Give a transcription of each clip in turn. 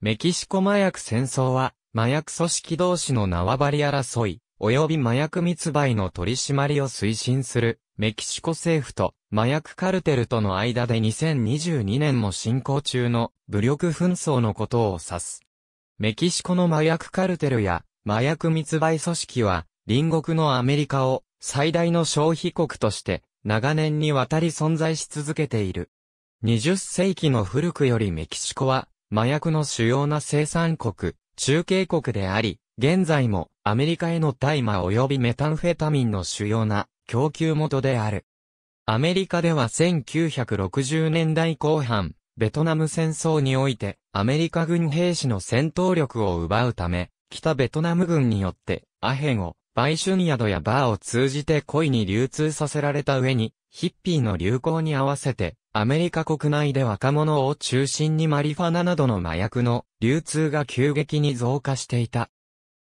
メキシコ麻薬戦争は、麻薬組織同士の縄張り争い、及び麻薬密売の取り締まりを推進する、メキシコ政府と麻薬カルテルとの間で2022年も進行中の武力紛争のことを指す。メキシコの麻薬カルテルや麻薬密売組織は、隣国のアメリカを最大の消費国として長年にわたり存在し続けている。20世紀の古くよりメキシコは麻薬の主要な生産国、中継国であり、現在もアメリカへの大麻及びメタンフェタミンの主要な供給元である。アメリカでは1960年代後半、ベトナム戦争においてアメリカ軍兵士の戦闘力を奪うため、北ベトナム軍によってアヘンを売春宿やバーを通じて恋に流通させられた上に、ヒッピーの流行に合わせて、アメリカ国内で若者を中心にマリファナなどの麻薬の流通が急激に増加していた。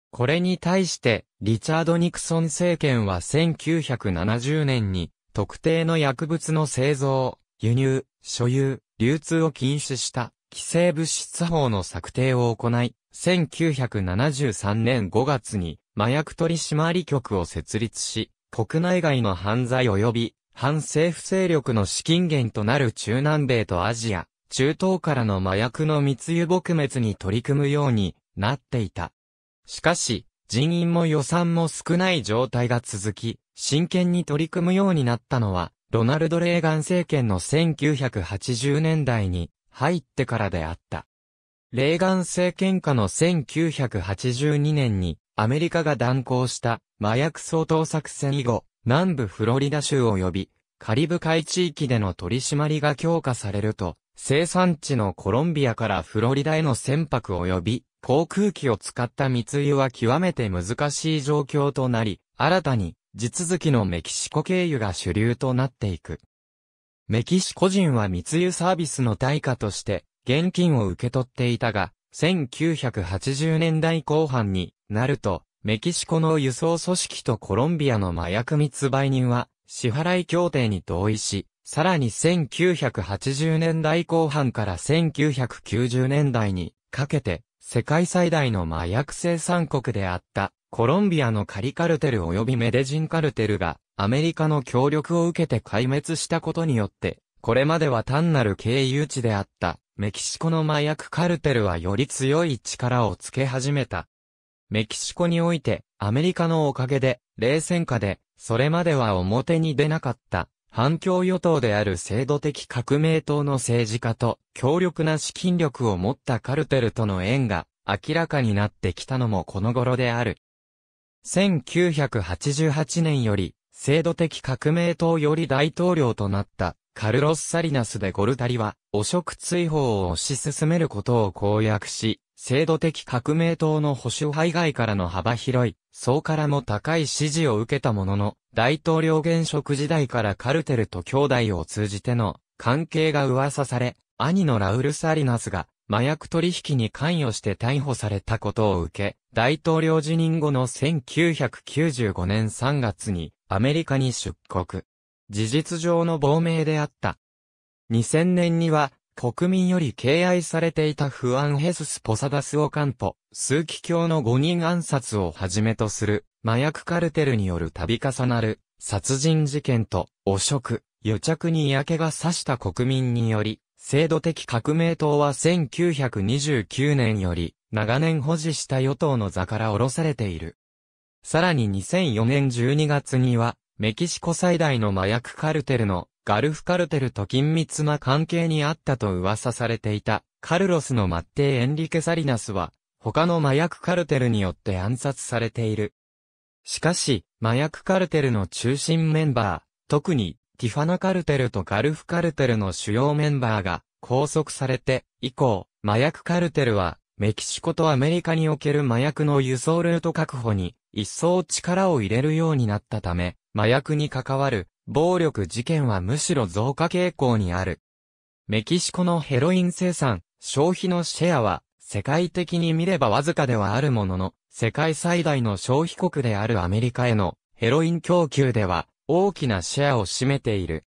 これに対して、リチャード・ニクソン政権は1970年に、特定の薬物の製造、輸入、所有、流通を禁止した規制物質法の策定を行い、1973年5月に麻薬取締局を設立し、国内外の犯罪及び、反政府勢力の資金源となる中南米とアジア、中東からの麻薬の密輸撲滅に取り組むようになっていた。しかし、人員も予算も少ない状態が続き、真剣に取り組むようになったのは、ロナルド・レーガン政権の1980年代に入ってからであった。レーガン政権下の1982年にアメリカが断行した麻薬相当作戦以後、南部フロリダ州及びカリブ海地域での取り締まりが強化されると、生産地のコロンビアからフロリダへの船舶及び航空機を使った密輸は極めて難しい状況となり、新たに地続きのメキシコ経由が主流となっていく。メキシコ人は密輸サービスの対価として現金を受け取っていたが、1980年代後半になると、メキシコの輸送組織とコロンビアの麻薬密売人は支払い協定に同意し、さらに1980年代後半から1990年代にかけて世界最大の麻薬生産国であったコロンビアのカリカルテル及びメデジンカルテルがアメリカの協力を受けて壊滅したことによってこれまでは単なる経由地であったメキシコの麻薬カルテルはより強い力をつけ始めた。メキシコにおいて、アメリカのおかげで、冷戦下で、それまでは表に出なかった、反共与党である制度的革命党の政治家と、強力な資金力を持ったカルテルとの縁が、明らかになってきたのもこの頃である。1988年より、制度的革命党より大統領となったカルロス・サリナスでゴルタリは汚職追放を推し進めることを公約し、制度的革命党の保守派外からの幅広い、層からも高い支持を受けたものの、大統領現職時代からカルテルと兄弟を通じての関係が噂され、兄のラウル・サリナスが麻薬取引に関与して逮捕されたことを受け、大統領辞任後の1995年3月に、アメリカに出国。事実上の亡命であった。2000年には、国民より敬愛されていたフアン・ヘスス・ポサダス・オカンポ、数奇教の5人暗殺をはじめとする、麻薬カルテルによる度重なる、殺人事件と、汚職、癒着に嫌気がさした国民により、制度的革命党は1929年より、長年保持した与党の座から下ろされている。さらに2004年12月には、メキシコ最大の麻薬カルテルのガルフカルテルと緊密な関係にあったと噂されていた、カルロスのマッテエンリケ・サリナスは、他の麻薬カルテルによって暗殺されている。しかし、麻薬カルテルの中心メンバー、特に、ティファナカルテルとガルフカルテルの主要メンバーが拘束されて、以降、麻薬カルテルは、メキシコとアメリカにおける麻薬の輸送ルート確保に一層力を入れるようになったため、麻薬に関わる暴力事件はむしろ増加傾向にある。メキシコのヘロイン生産、消費のシェアは、世界的に見ればわずかではあるものの、世界最大の消費国であるアメリカへのヘロイン供給では、大きなシェアを占めている。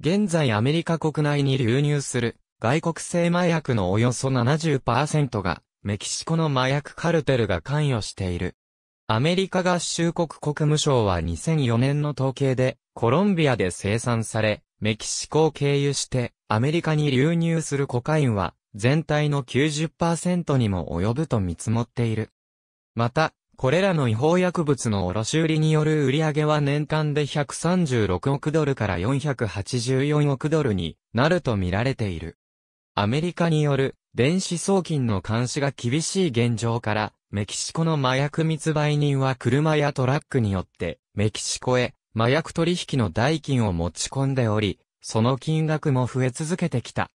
現在アメリカ国内に流入する外国製麻薬のおよそ70%がメキシコの麻薬カルテルが関与している。アメリカ合衆国国務省は2004年の統計で、コロンビアで生産され、メキシコを経由して、アメリカに流入するコカインは、全体の90%にも及ぶと見積もっている。また、これらの違法薬物の卸売による売上は年間で136億ドルから484億ドルになると見られている。アメリカによる電子送金の監視が厳しい現状から、メキシコの麻薬密売人は車やトラックによって、メキシコへ麻薬取引の代金を持ち込んでおり、その金額も増え続けてきた。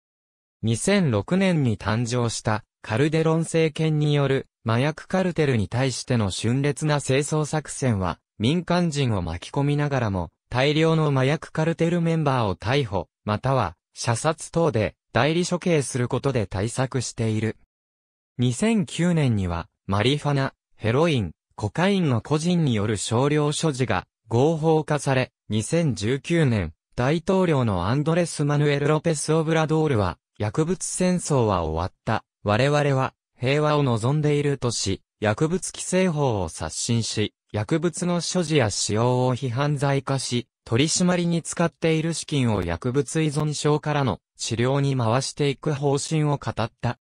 2006年に誕生したカルデロン政権による麻薬カルテルに対しての峻烈な清掃作戦は民間人を巻き込みながらも大量の麻薬カルテルメンバーを逮捕、または射殺等で代理処刑することで対策している。2009年には、マリファナ、ヘロイン、コカインの個人による少量所持が合法化され、2019年、大統領のアンドレス・マヌエル・ロペス・オブラドールは、薬物戦争は終わった。我々は、平和を望んでいるとし、薬物規制法を刷新し、薬物の所持や使用を批判罪化し、取り締まりに使っている資金を薬物依存症からの治療に回していく方針を語った。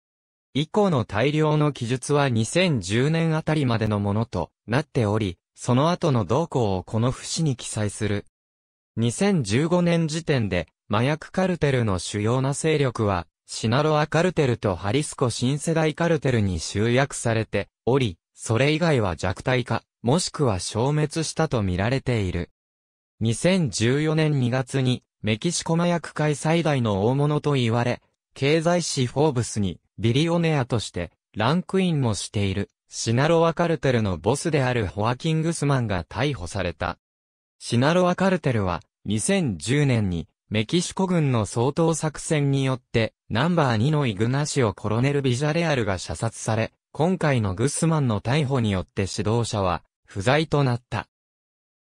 以降の大量の記述は2010年あたりまでのものとなっており、その後の動向をこの節に記載する。2015年時点で、麻薬カルテルの主要な勢力は、シナロアカルテルとハリスコ新世代カルテルに集約されており、それ以外は弱体化、もしくは消滅したと見られている。2014年2月に、メキシコ麻薬界最大の大物と言われ、経済誌フォーブスにビリオネアとしてランクインもしている、シナロアカルテルのボスであるホアキングスマンが逮捕された。シナロアカルテルは、2010年にメキシコ軍の総統作戦によって、ナンバー2のイグナシオ・コロネル・ビジャレアルが射殺され、今回のグスマンの逮捕によって指導者は、不在となった。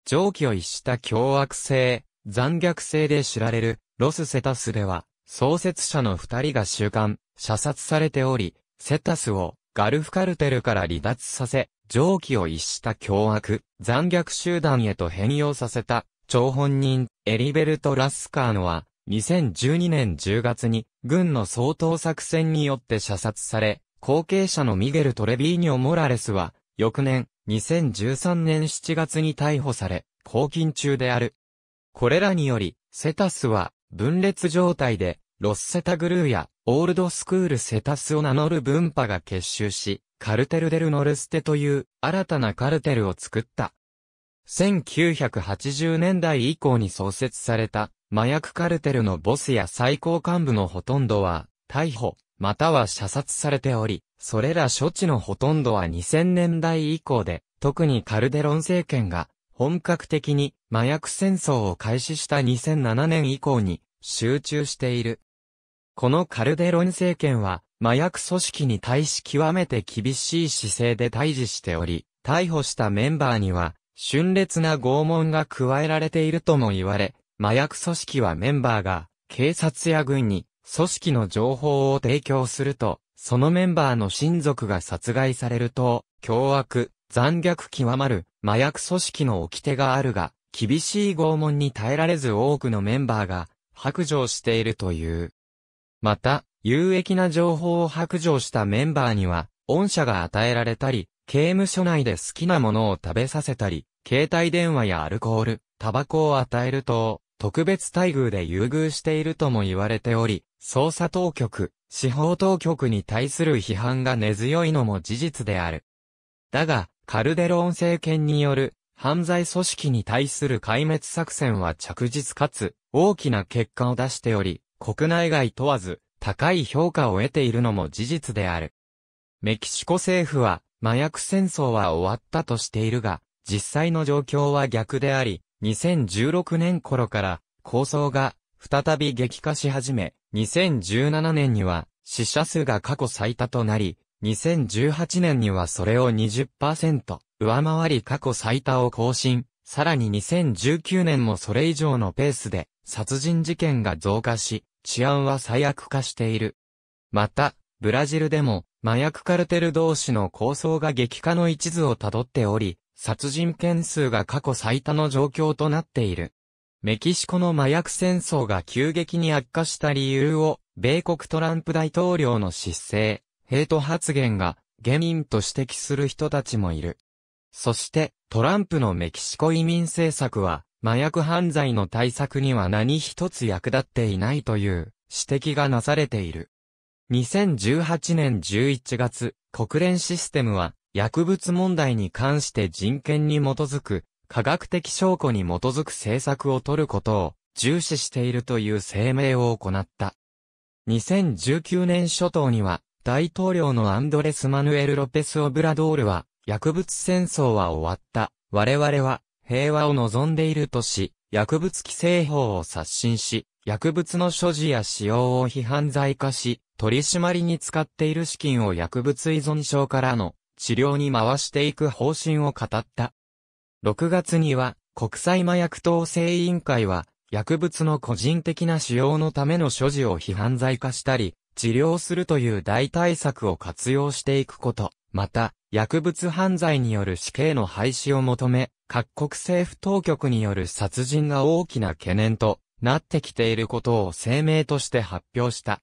蒸気を逸した凶悪性、残虐性で知られる、ロス・セタスでは、創設者の二人が収監、射殺されており、セタスを、ガルフカルテルから離脱させ、蒸気を逸した凶悪、残虐集団へと変容させた、張本人、エリベルト・ラスカーノは、2012年10月に、軍の総統作戦によって射殺され、後継者のミゲル・トレビーニョ・モラレスは、翌年、2013年7月に逮捕され、拘禁中である。これらにより、セタスは分裂状態で、ロスセタグルーやオールドスクールセタスを名乗る分派が結集し、カルテルデルノルステという新たなカルテルを作った。1980年代以降に創設された麻薬カルテルのボスや最高幹部のほとんどは逮捕、または射殺されており、それら処置のほとんどは2000年代以降で、特にカルデロン政権が本格的に麻薬戦争を開始した2007年以降に集中している。このカルデロン政権は麻薬組織に対し極めて厳しい姿勢で対峙しており、逮捕したメンバーには峻烈な拷問が加えられているとも言われ、麻薬組織はメンバーが警察や軍に組織の情報を提供すると、そのメンバーの親族が殺害されると、凶悪、残虐極まる麻薬組織の掟があるが、厳しい拷問に耐えられず多くのメンバーが白状しているという。また、有益な情報を白状したメンバーには、恩赦が与えられたり、刑務所内で好きなものを食べさせたり、携帯電話やアルコール、タバコを与えると、特別待遇で優遇しているとも言われており、捜査当局、司法当局に対する批判が根強いのも事実である。だが、カルデローン政権による犯罪組織に対する壊滅作戦は着実かつ大きな結果を出しており、国内外問わず高い評価を得ているのも事実である。メキシコ政府は麻薬戦争は終わったとしているが、実際の状況は逆であり、2016年頃から構想が再び激化し始め、2017年には死者数が過去最多となり、2018年にはそれを20%上回り過去最多を更新、さらに2019年もそれ以上のペースで殺人事件が増加し、治安は最悪化している。また、ブラジルでも麻薬カルテル同士の抗争が激化の一途をたどっており、殺人件数が過去最多の状況となっている。メキシコの麻薬戦争が急激に悪化した理由を、米国トランプ大統領の失勢、ヘイト発言が原因と指摘する人たちもいる。そして、トランプのメキシコ移民政策は、麻薬犯罪の対策には何一つ役立っていないという指摘がなされている。2018年11月、国連システムは、薬物問題に関して人権に基づく、科学的証拠に基づく政策を取ることを重視しているという声明を行った。2019年初頭には、大統領のアンドレス・マヌエル・ロペス・オブラドールは、薬物戦争は終わった。我々は、平和を望んでいるとし、薬物規制法を刷新し、薬物の所持や使用を批判罪化し、取り締まりに使っている資金を薬物依存症からの治療に回していく方針を語った。6月には、国際麻薬統制委員会は、薬物の個人的な使用のための所持を批判罪化したり、治療するという代替策を活用していくこと、また、薬物犯罪による死刑の廃止を求め、各国政府当局による殺人が大きな懸念となってきていることを声明として発表した。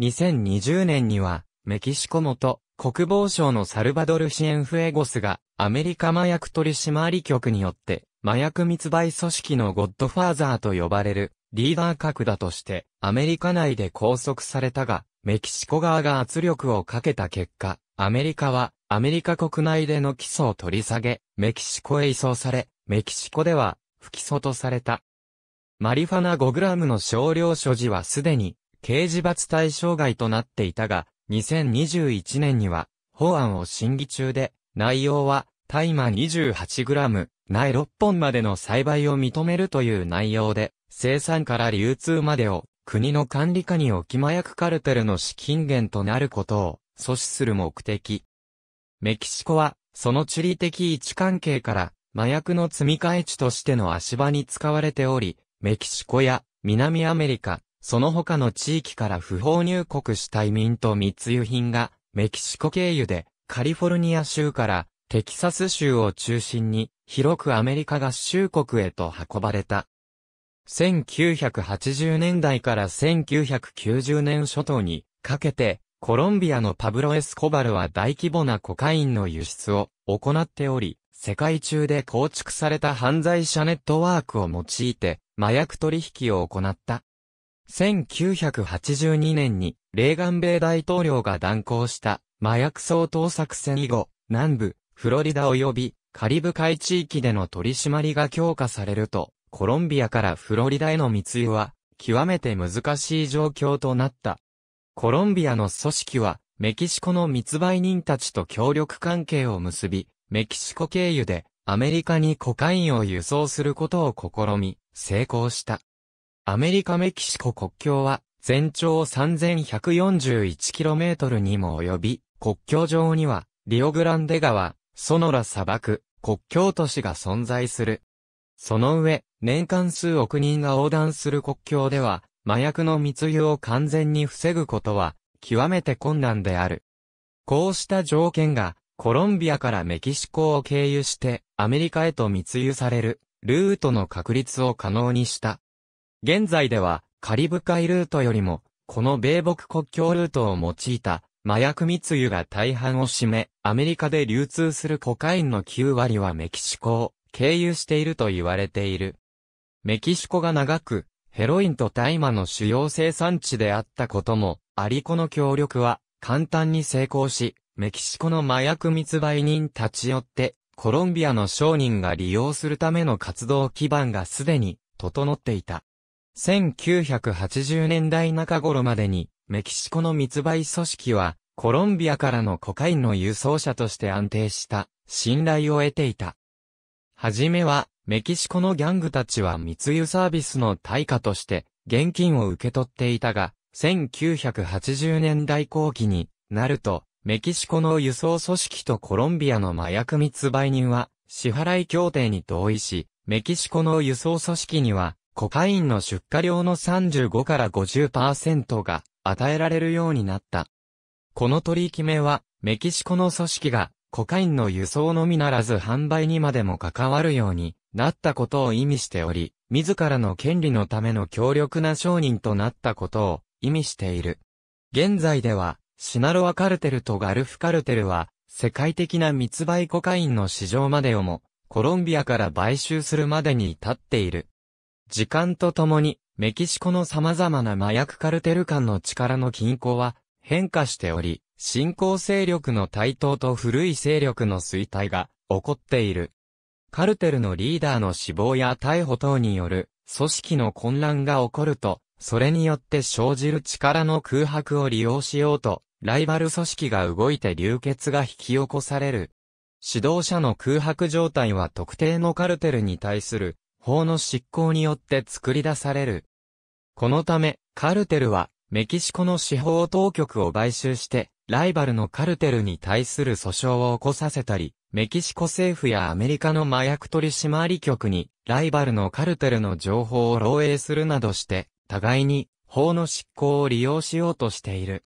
2020年には、メキシコ元国防省のサルバドルシエンフエゴスが、アメリカ麻薬取締局によって、麻薬密売組織のゴッドファーザーと呼ばれる、リーダー格だとして、アメリカ内で拘束されたが、メキシコ側が圧力をかけた結果、アメリカは、アメリカ国内での起訴を取り下げ、メキシコへ移送され、メキシコでは、不起訴とされた。マリファナ 5g の少量所持はすでに、刑事罰対象外となっていたが、2021年には、法案を審議中で、内容は、大麻 28g、苗6本までの栽培を認めるという内容で、生産から流通までを、国の管理下に置き麻薬カルテルの資金源となることを、阻止する目的。メキシコは、その地理的位置関係から、麻薬の積み替え地としての足場に使われており、メキシコや南アメリカ、その他の地域から不法入国した移民と密輸品が、メキシコ経由で、カリフォルニア州からテキサス州を中心に、広くアメリカ合衆国へと運ばれた。1980年代から1990年初頭にかけて、コロンビアのパブロ・エスコバルは大規模なコカインの輸出を行っており、世界中で構築された犯罪者ネットワークを用いて、麻薬取引を行った。1982年に、レーガン米大統領が断行した麻薬掃討作戦以後、南部、フロリダ及びカリブ海地域での取り締まりが強化されると、コロンビアからフロリダへの密輸は、極めて難しい状況となった。コロンビアの組織は、メキシコの密売人たちと協力関係を結び、メキシコ経由で、アメリカにコカインを輸送することを試み、成功した。アメリカメキシコ国境は全長 3141km にも及び、国境上にはリオグランデ川、ソノラ砂漠、国境都市が存在する。その上、年間数億人が横断する国境では、麻薬の密輸を完全に防ぐことは、極めて困難である。こうした条件が、コロンビアからメキシコを経由して、アメリカへと密輸される、ルートの確立を可能にした。現在では、カリブ海ルートよりも、この米北国境ルートを用いた、麻薬密輸が大半を占め、アメリカで流通するコカインの9割はメキシコを経由していると言われている。メキシコが長く、ヘロインと大麻の主要生産地であったことも、アリコの協力は簡単に成功し、メキシコの麻薬密売人立ち寄って、コロンビアの商人が利用するための活動基盤がすでに整っていた。1980年代中頃までに、メキシコの密売組織は、コロンビアからのコカインの輸送車として安定した、信頼を得ていた。はじめは、メキシコのギャングたちは密輸サービスの対価として、現金を受け取っていたが、1980年代後期になると、メキシコの輸送組織とコロンビアの麻薬密売人は、支払い協定に同意し、メキシコの輸送組織には、コカインの出荷量の35から50%が与えられるようになった。この取り決めは、メキシコの組織がコカインの輸送のみならず販売にまでも関わるようになったことを意味しており、自らの権利のための強力な商人となったことを意味している。現在では、シナロアカルテルとガルフカルテルは、世界的な密売コカインの市場までをも、コロンビアから買収するまでに至っている。時間とともに、メキシコの様々な麻薬カルテル間の力の均衡は変化しており、新興勢力の台頭と古い勢力の衰退が起こっている。カルテルのリーダーの死亡や逮捕等による組織の混乱が起こると、それによって生じる力の空白を利用しようと、ライバル組織が動いて流血が引き起こされる。指導者の空白状態は特定のカルテルに対する法の執行によって作り出される。このため、カルテルは、メキシコの司法当局を買収して、ライバルのカルテルに対する訴訟を起こさせたり、メキシコ政府やアメリカの麻薬取締局に、ライバルのカルテルの情報を漏洩するなどして、互いに、法の執行を利用しようとしている。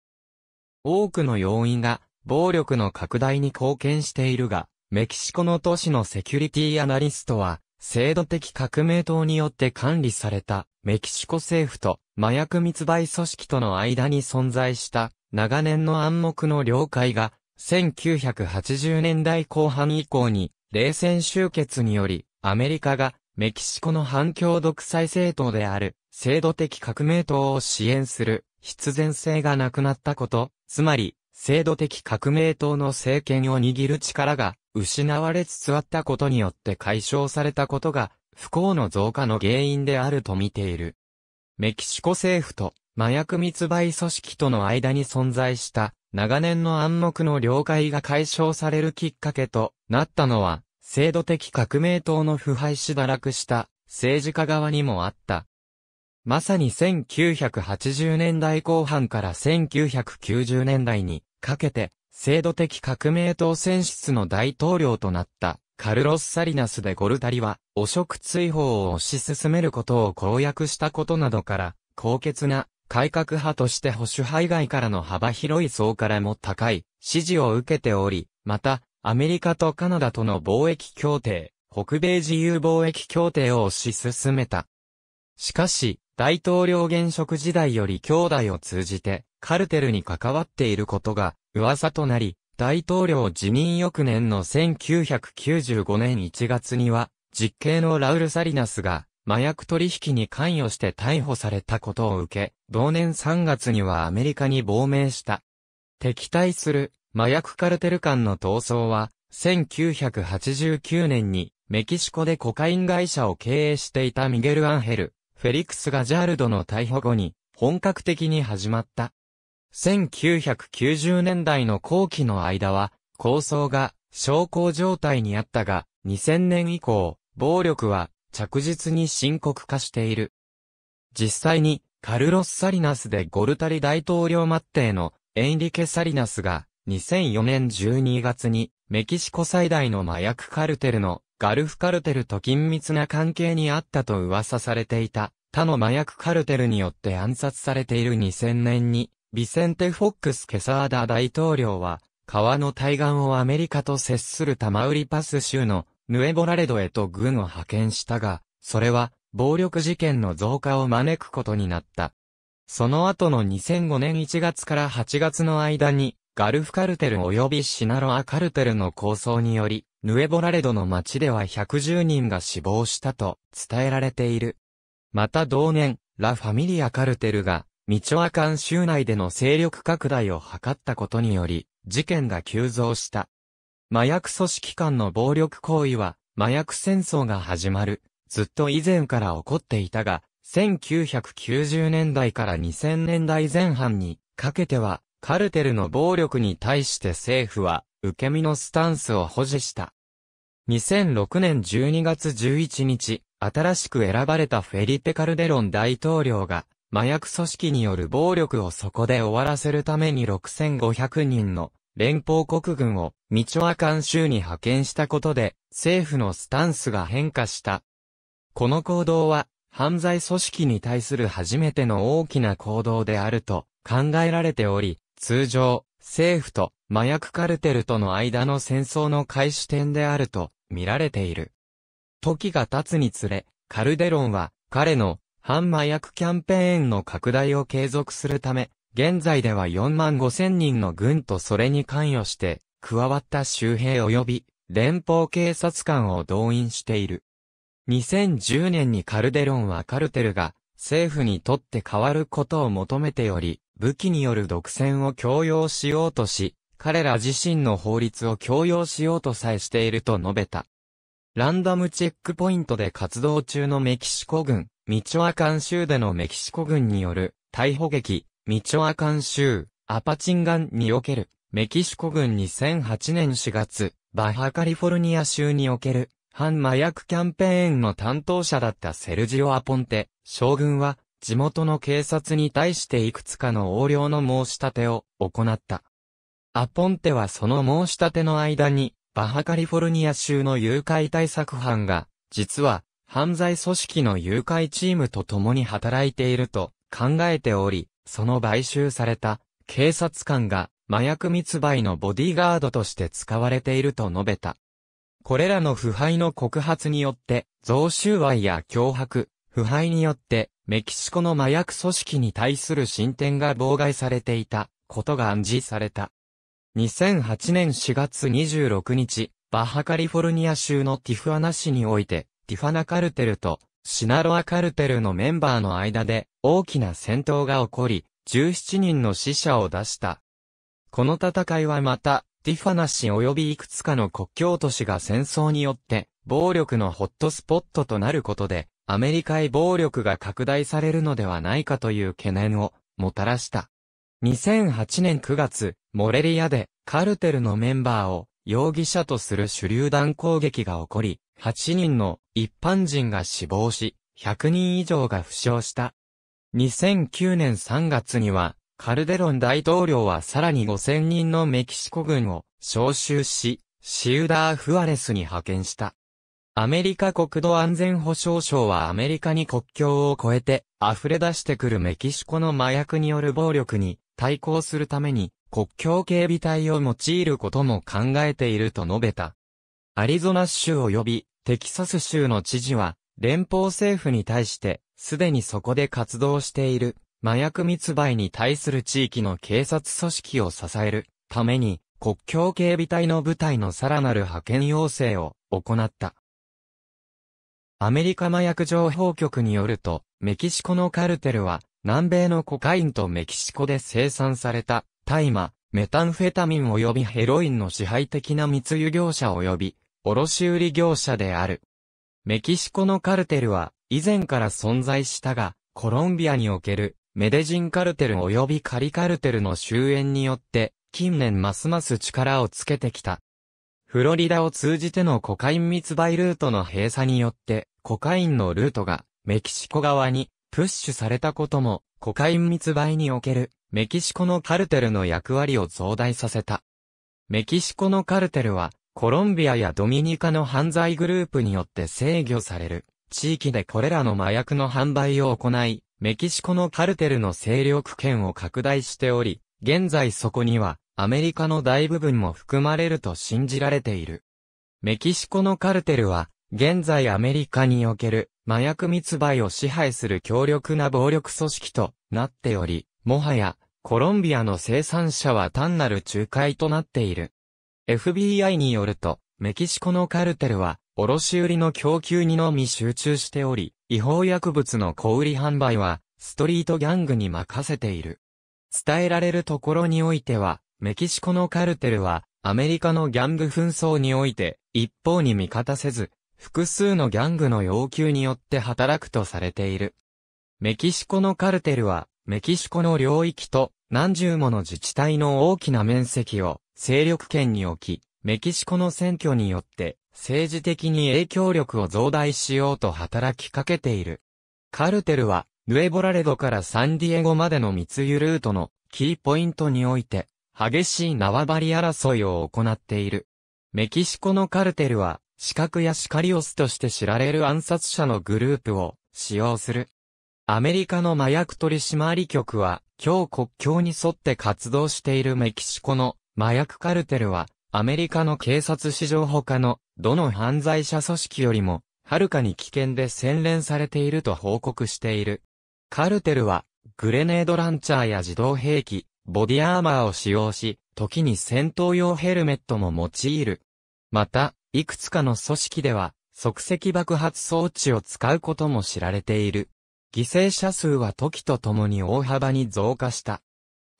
多くの要因が、暴力の拡大に貢献しているが、メキシコの都市のセキュリティアナリストは、制度的革命党によって管理されたメキシコ政府と麻薬密売組織との間に存在した長年の暗黙の了解が1980年代後半以降に冷戦終結によりアメリカがメキシコの反共独裁政党である制度的革命党を支援する必然性がなくなったこと、つまり制度的革命党の政権を握る力が失われつつあったことによって解消されたことが、不幸の増加の原因であると見ている。メキシコ政府と麻薬密売組織との間に存在した長年の暗黙の了解が解消されるきっかけとなったのは、制度的革命党の腐敗し堕落した政治家側にもあった。まさに1980年代後半から1990年代にかけて制度的革命党選出の大統領となったカルロス・サリナスでゴルタリは汚職追放を推し進めることを公約したことなどから高潔な改革派として保守派以外からの幅広い層からも高い支持を受けており、またアメリカとカナダとの貿易協定、北米自由貿易協定を推し進めた。しかし、大統領現職時代より兄弟を通じて、カルテルに関わっていることが噂となり、大統領辞任翌年の1995年1月には、実刑のラウル・サリナスが、麻薬取引に関与して逮捕されたことを受け、同年3月にはアメリカに亡命した。敵対する麻薬カルテル間の闘争は、1989年にメキシコでコカイン会社を経営していたミゲル・アンヘル、フェリクス・ガジャールドの逮捕後に本格的に始まった。1990年代の後期の間は、構想が昇降状態にあったが、2000年以降、暴力は着実に深刻化している。実際に、カルロス・サリナスでゴルタリ大統領末帝のエンリケ・サリナスが2004年12月にメキシコ最大の麻薬カルテルのガルフカルテルと緊密な関係にあったと噂されていた他の麻薬カルテルによって暗殺されている2000年にビセンテ・フォックス・ケサーダ大統領は、川の対岸をアメリカと接するタマウリパス州のヌエボラレドへと軍を派遣したが、それは暴力事件の増加を招くことになった。その後の2005年1月から8月の間に、ガルフカルテル及びシナロアカルテルの構想により、ヌエボラレドの町では110人が死亡したと伝えられている。また同年、ラ・ファミリアカルテルがミチョアカン州内での勢力拡大を図ったことにより、事件が急増した。麻薬組織間の暴力行為は、麻薬戦争が始まる、ずっと以前から起こっていたが、1990年代から2000年代前半にかけては、カルテルの暴力に対して政府は、受け身のスタンスを保持した。2006年12月11日、新しく選ばれたフェリペ・カルデロン大統領が、麻薬組織による暴力をそこで終わらせるために6500人の連邦国軍をミチョアカン州に派遣したことで政府のスタンスが変化した。この行動は犯罪組織に対する初めての大きな行動であると考えられており、通常政府と麻薬カルテルとの間の戦争の開始点であると見られている。時が経つにつれ、カルデロンは彼の反麻薬キャンペーンの拡大を継続するため、現在では4万5千人の軍とそれに関与して、加わった周兵及び連邦警察官を動員している。2010年にカルデロンはカルテルが政府にとって変わることを求めており、武器による独占を強要しようとし、彼ら自身の法律を強要しようとさえしていると述べた。ランダムチェックポイントで活動中のメキシコ軍、ミチョアカン州でのメキシコ軍による逮捕劇、ミチョアカン州、アパチンガンにおける、メキシコ軍2008年4月、バハカリフォルニア州における、反麻薬キャンペーンの担当者だったセルジオ・アポンテ、将軍は、地元の警察に対していくつかの横領の申し立てを行った。アポンテはその申し立ての間に、バハカリフォルニア州の誘拐対策班が、実は、犯罪組織の誘拐チームと共に働いていると考えており、その買収された警察官が麻薬密売のボディーガードとして使われていると述べた。これらの腐敗の告発によって、贈収賄や脅迫、腐敗によって、メキシコの麻薬組織に対する進展が妨害されていたことが暗示された。2008年4月26日、バハカリフォルニア州のティフアナ市において、ティファナカルテルとシナロアカルテルのメンバーの間で大きな戦闘が起こり、17人の死者を出した。この戦いはまた、ティファナ氏及びいくつかの国境都市が戦争によって暴力のホットスポットとなることで、アメリカへ暴力が拡大されるのではないかという懸念をもたらした。2008年9月、モレリアでカルテルのメンバーを容疑者とする手榴弾攻撃が起こり、8人の一般人が死亡し、100人以上が負傷した。2009年3月には、カルデロン大統領はさらに5000人のメキシコ軍を招集し、シウダー・フアレスに派遣した。アメリカ国土安全保障省はアメリカに国境を越えて溢れ出してくるメキシコの麻薬による暴力に対抗するために国境警備隊を用いることも考えていると述べた。アリゾナ州及びテキサス州の知事は、連邦政府に対して、すでにそこで活動している、麻薬密売に対する地域の警察組織を支えるために、国境警備隊の部隊のさらなる派遣要請を行った。アメリカ麻薬情報局によると、メキシコのカルテルは、南米のコカインとメキシコで生産された大麻、メタンフェタミン及びヘロインの支配的な密輸業者及び卸売業者である。メキシコのカルテルは以前から存在したが、コロンビアにおけるメデジンカルテル及びカリカルテルの終焉によって近年ますます力をつけてきた。フロリダを通じてのコカイン密売ルートの閉鎖によってコカインのルートがメキシコ側にプッシュされたこともコカイン密売におけるメキシコのカルテルの役割を増大させた。メキシコのカルテルは、コロンビアやドミニカの犯罪グループによって制御される。地域でこれらの麻薬の販売を行い、メキシコのカルテルの勢力圏を拡大しており、現在そこには、アメリカの大部分も含まれると信じられている。メキシコのカルテルは、現在アメリカにおける麻薬密売を支配する強力な暴力組織となっており、もはや、コロンビアの生産者は単なる仲介となっている。FBI によると、メキシコのカルテルは、卸売の供給にのみ集中しており、違法薬物の小売販売は、ストリートギャングに任せている。伝えられるところにおいては、メキシコのカルテルは、アメリカのギャング紛争において、一方に味方せず、複数のギャングの要求によって働くとされている。メキシコのカルテルは、メキシコの領域と何十もの自治体の大きな面積を勢力圏に置き、メキシコの選挙によって政治的に影響力を増大しようと働きかけている。カルテルは、ヌエボラレドからサンディエゴまでの密輸ルートのキーポイントにおいて、激しい縄張り争いを行っている。メキシコのカルテルは、資格やシカリオスとして知られる暗殺者のグループを使用する。アメリカの麻薬取締局は、今日国境に沿って活動しているメキシコの麻薬カルテルは、アメリカの警察史上他の、どの犯罪者組織よりも、はるかに危険で洗練されていると報告している。カルテルは、グレネードランチャーや自動兵器、ボディアーマーを使用し、時に戦闘用ヘルメットも用いる。また、いくつかの組織では、即席爆発装置を使うことも知られている。犠牲者数は時とともに大幅に増加した。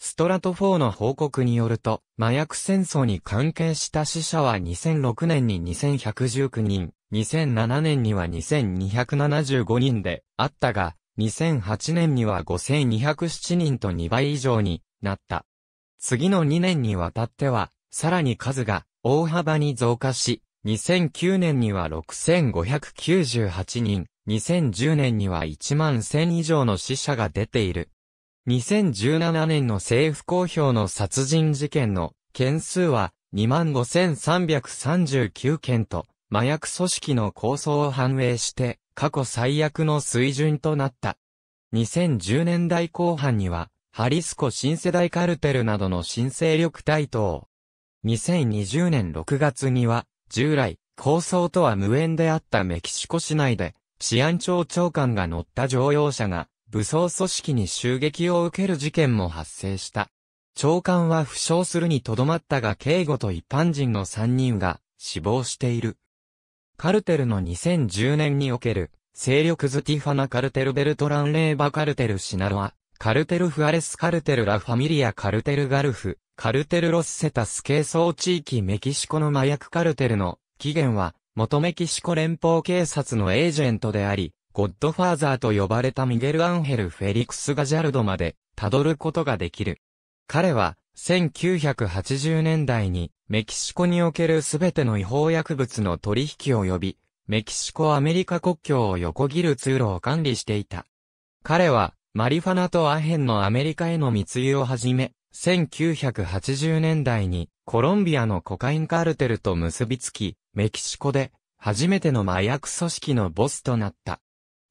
ストラト4の報告によると、麻薬戦争に関係した死者は2006年に2119人、2007年には2275人であったが、2008年には5207人と2倍以上になった。次の2年にわたっては、さらに数が大幅に増加し、2009年には6598人、2010年には1万1000以上の死者が出ている。2017年の政府公表の殺人事件の件数は25,339件と、麻薬組織の構想を反映して過去最悪の水準となった。2010年代後半には、ハリスコ新世代カルテルなどの新勢力台頭。2020年6月には、従来、構想とは無縁であったメキシコ市内で、治安庁長官が乗った乗用車が武装組織に襲撃を受ける事件も発生した。長官は負傷するにとどまったが警護と一般人の3人が死亡している。カルテルの2010年における勢力図ティファナカルテルベルトランレーバカルテルシナロア、カルテルフアレスカルテルラファミリアカルテルガルフ、カルテルロスセタスソ争地域メキシコの麻薬カルテルの起源は元メキシコ連邦警察のエージェントであり、ゴッドファーザーと呼ばれたミゲル・アンヘル・フェリクス・ガジャルドまで、辿ることができる。彼は、1980年代に、メキシコにおけるすべての違法薬物の取引を呼び、メキシコ・アメリカ国境を横切る通路を管理していた。彼は、マリファナとアヘンのアメリカへの密輸をはじめ、1980年代にコロンビアのコカインカルテルと結びつき、メキシコで初めての麻薬組織のボスとなった。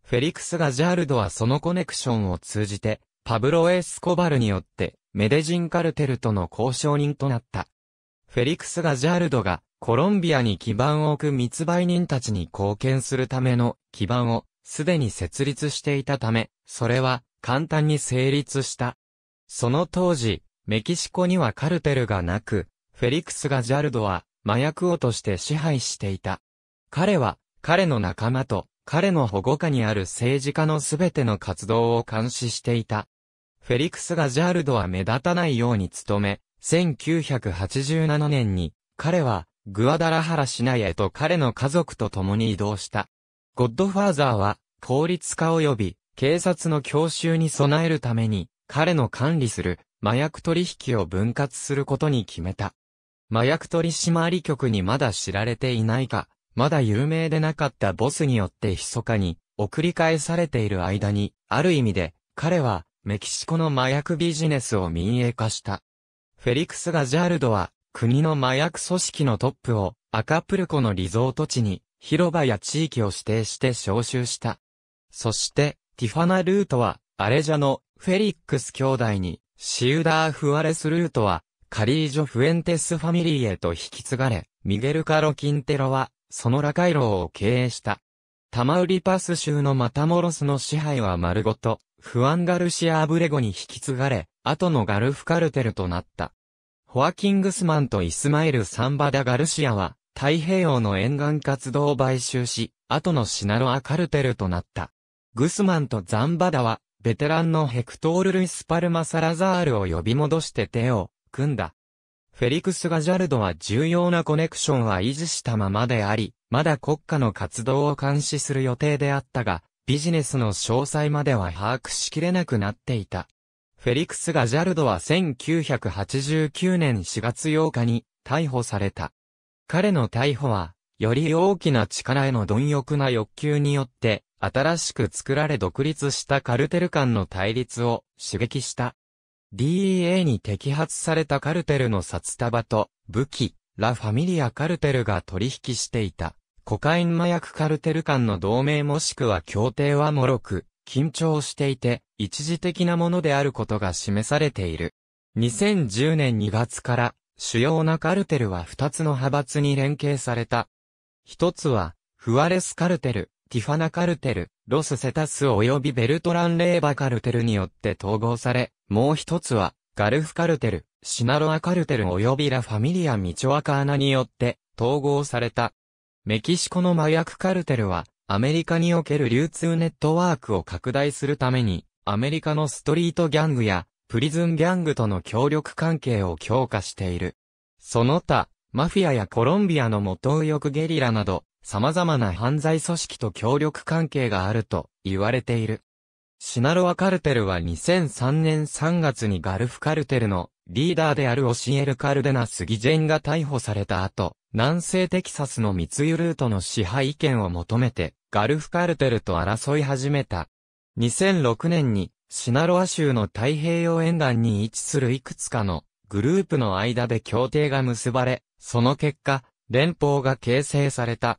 フェリクス・ガジャールドはそのコネクションを通じて、パブロ・エスコバルによってメデジンカルテルとの交渉人となった。フェリクス・ガジャールドがコロンビアに基盤を置く密売人たちに貢献するための基盤をすでに設立していたため、それは簡単に成立した。その当時、メキシコにはカルテルがなく、フェリクス・ガジャルドは麻薬王として支配していた。彼は、彼の仲間と、彼の保護下にある政治家のすべての活動を監視していた。フェリクス・ガジャルドは目立たないように努め、1987年に、彼は、グアダラハラ市内へと彼の家族と共に移動した。ゴッドファーザーは、効率化及び、警察の教習に備えるために、彼の管理する、麻薬取引を分割することに決めた。麻薬取締局にまだ知られていないか、まだ有名でなかったボスによって密かに送り返されている間に、ある意味で彼はメキシコの麻薬ビジネスを民営化した。フェリクス・ガジャルドは国の麻薬組織のトップをアカプルコのリゾート地に広場や地域を指定して招集した。そしてティファナ・ルートはアレジャのフェリックス兄弟にシウダー・フアレス・ルートは、カリージョ・フエンテスファミリーへと引き継がれ、ミゲル・カロ・キンテロは、そのラカイロを経営した。タマウリパス州のマタモロスの支配は丸ごと、フアン・ガルシア・アブレゴに引き継がれ、後のガルフカルテルとなった。ホアキングスマンとイスマイル・サンバダ・ガルシアは、太平洋の沿岸活動を買収し、後のシナロア・カルテルとなった。グスマンとザンバダは、ベテランのヘクトール・ルイス・パルマ・サラザールを呼び戻して手を組んだ。フェリクス・ガジャルドは重要なコネクションは維持したままであり、まだ国家の活動を監視する予定であったが、ビジネスの詳細までは把握しきれなくなっていた。フェリクス・ガジャルドは1989年4月8日に逮捕された。彼の逮捕は、より大きな力への貪欲な欲求によって、新しく作られ独立したカルテル間の対立を刺激した。DEA に摘発されたカルテルの札束と武器、ラ・ファミリアカルテルが取引していた。コカイン麻薬カルテル間の同盟もしくは協定はもろく、緊張していて、一時的なものであることが示されている。2010年2月から、主要なカルテルは2つの派閥に連携された。一つは、フアレスカルテル、ティファナカルテル、ロスセタス及びベルトラン・レーバカルテルによって統合され、もう一つは、ガルフカルテル、シナロアカルテル及びラ・ファミリア・ミチョアカーナによって統合された。メキシコの麻薬カルテルは、アメリカにおける流通ネットワークを拡大するために、アメリカのストリートギャングや、プリズンギャングとの協力関係を強化している。その他、マフィアやコロンビアの元右翼ゲリラなど、様々な犯罪組織と協力関係があると言われている。シナロアカルテルは2003年3月にガルフカルテルのリーダーであるオシエル・カルデナス・ギジェンが逮捕された後、南西テキサスの密輸ルートの支配権を求めて、ガルフカルテルと争い始めた。2006年に、シナロア州の太平洋沿岸に位置するいくつかのグループの間で協定が結ばれ、その結果、連邦が形成された。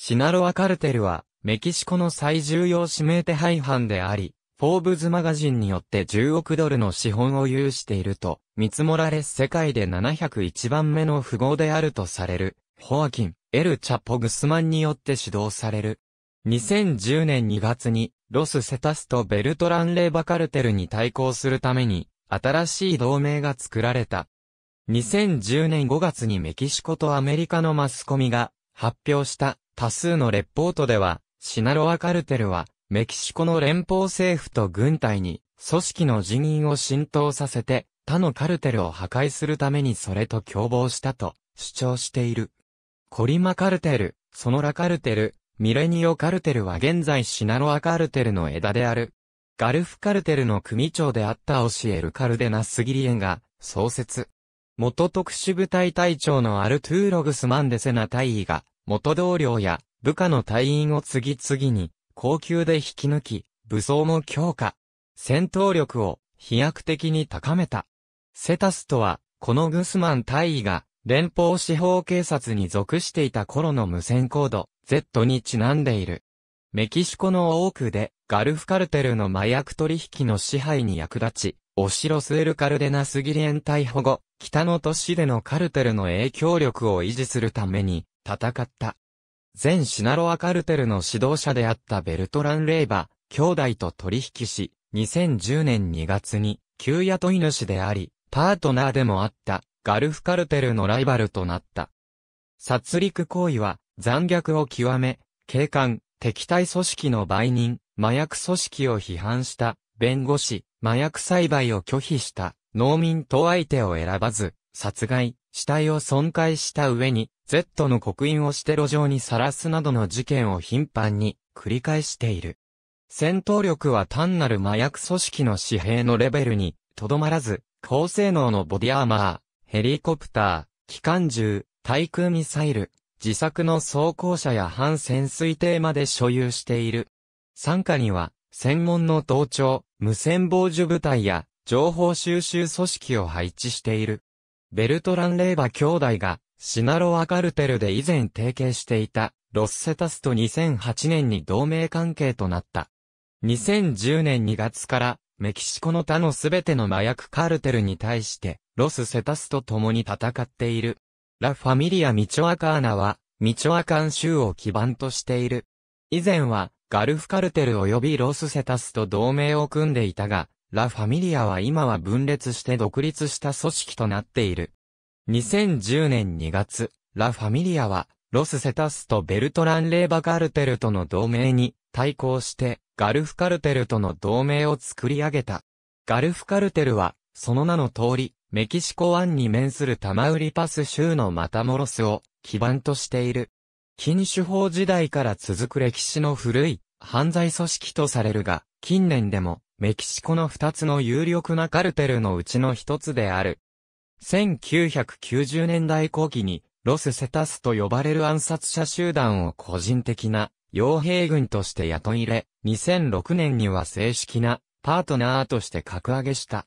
シナロアカルテルは、メキシコの最重要指名手配犯であり、フォーブズマガジンによって10億ドルの資本を有していると、見積もられ世界で701番目の富豪であるとされる、ホアキン、エル・チャポ・グスマンによって指導される。2010年2月に、ロス・セタスとベルトラン・レーバカルテルに対抗するために、新しい同盟が作られた。2010年5月にメキシコとアメリカのマスコミが、発表した多数のレポートでは、シナロアカルテルは、メキシコの連邦政府と軍隊に、組織の人員を浸透させて、他のカルテルを破壊するためにそれと共謀したと主張している。コリマカルテル、ソノラカルテル、ミレニオカルテルは現在シナロアカルテルの枝である。ガルフカルテルの組長であったオシエル・カルデナス・ギリエンが創設。元特殊部隊隊長のアルトゥーログス・マンデセナ大尉が元同僚や部下の隊員を次々に高級で引き抜き、武装も強化。戦闘力を飛躍的に高めた。セタスとは、このグスマン大尉が連邦司法警察に属していた頃の無線コード Z にちなんでいる。メキシコの多くでガルフカルテルの麻薬取引の支配に役立ち、オシロスエルカルデナスギリエン逮捕後、北の都市でのカルテルの影響力を維持するために、戦った。前シナロアカルテルの指導者であったベルトラン・レイバ、兄弟と取引し、2010年2月に、旧雇い主であり、パートナーでもあった、ガルフカルテルのライバルとなった。殺戮行為は、残虐を極め、警官、敵対組織の売人、麻薬組織を批判した、弁護士、麻薬栽培を拒否した、農民と相手を選ばず、殺害、死体を損壊した上に、Z の刻印をして路上にさらすなどの事件を頻繁に繰り返している。戦闘力は単なる麻薬組織の紙幣のレベルに、とどまらず、高性能のボディアーマー、ヘリコプター、機関銃、対空ミサイル、自作の装甲車や反潜水艇まで所有している。参加には、専門の盗聴、無線防除部隊や、情報収集組織を配置している。ベルトラン・レーバ兄弟が、シナロアカルテルで以前提携していた、ロッセタスと2008年に同盟関係となった。2010年2月から、メキシコの他のすべての麻薬カルテルに対して、ロス・セタスと共に戦っている。ラ・ファミリア・ミチョアカーナは、ミチョアカン州を基盤としている。以前は、ガルフカルテル及びロス・セタスと同盟を組んでいたが、ラ・ファミリアは今は分裂して独立した組織となっている。2010年2月、ラ・ファミリアは、ロス・セタスとベルトラン・レーバ・カルテルとの同盟に対抗して、ガルフ・カルテルとの同盟を作り上げた。ガルフ・カルテルは、その名の通り、メキシコ湾に面するタマウリパス州のマタモロスを基盤としている。禁酒法時代から続く歴史の古い犯罪組織とされるが、近年でもメキシコの二つの有力なカルテルのうちの一つである。1990年代後期に、ロス・セタスと呼ばれる暗殺者集団を個人的な、傭兵軍として雇い入れ、2006年には正式な、パートナーとして格上げした。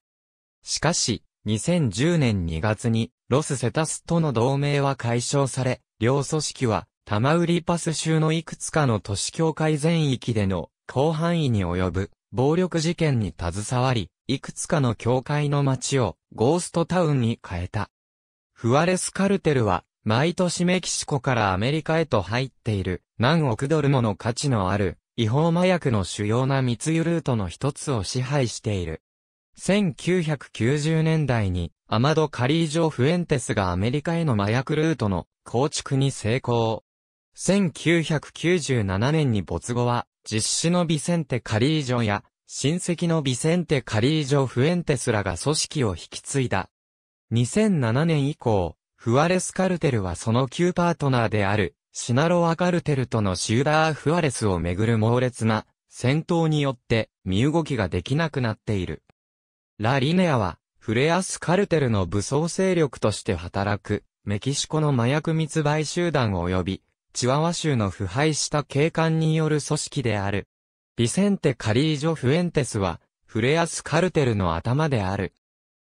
しかし、2010年2月に、ロス・セタスとの同盟は解消され、両組織は、タマウリパス州のいくつかの都市境界全域での、広範囲に及ぶ暴力事件に携わり、いくつかの教会の街をゴーストタウンに変えた。フアレスカルテルは、毎年メキシコからアメリカへと入っている何億ドルもの価値のある違法麻薬の主要な密輸ルートの一つを支配している。1990年代にアマド・カリージョ・フエンテスがアメリカへの麻薬ルートの構築に成功。1997年に没後は実施のビセンテ・カリージョや、親戚のビセンテ・カリージョ・フエンテスらが組織を引き継いだ。2007年以降、フアレスカルテルはその旧パートナーである、シナロアカルテルとのシューダー・フアレスをめぐる猛烈な戦闘によって身動きができなくなっている。ラ・リネアは、フレアスカルテルの武装勢力として働く、メキシコの麻薬密売集団及び、チワワ州の腐敗した警官による組織である。ビセンテ・カリージョ・フエンテスは、フレアスカルテルの頭である。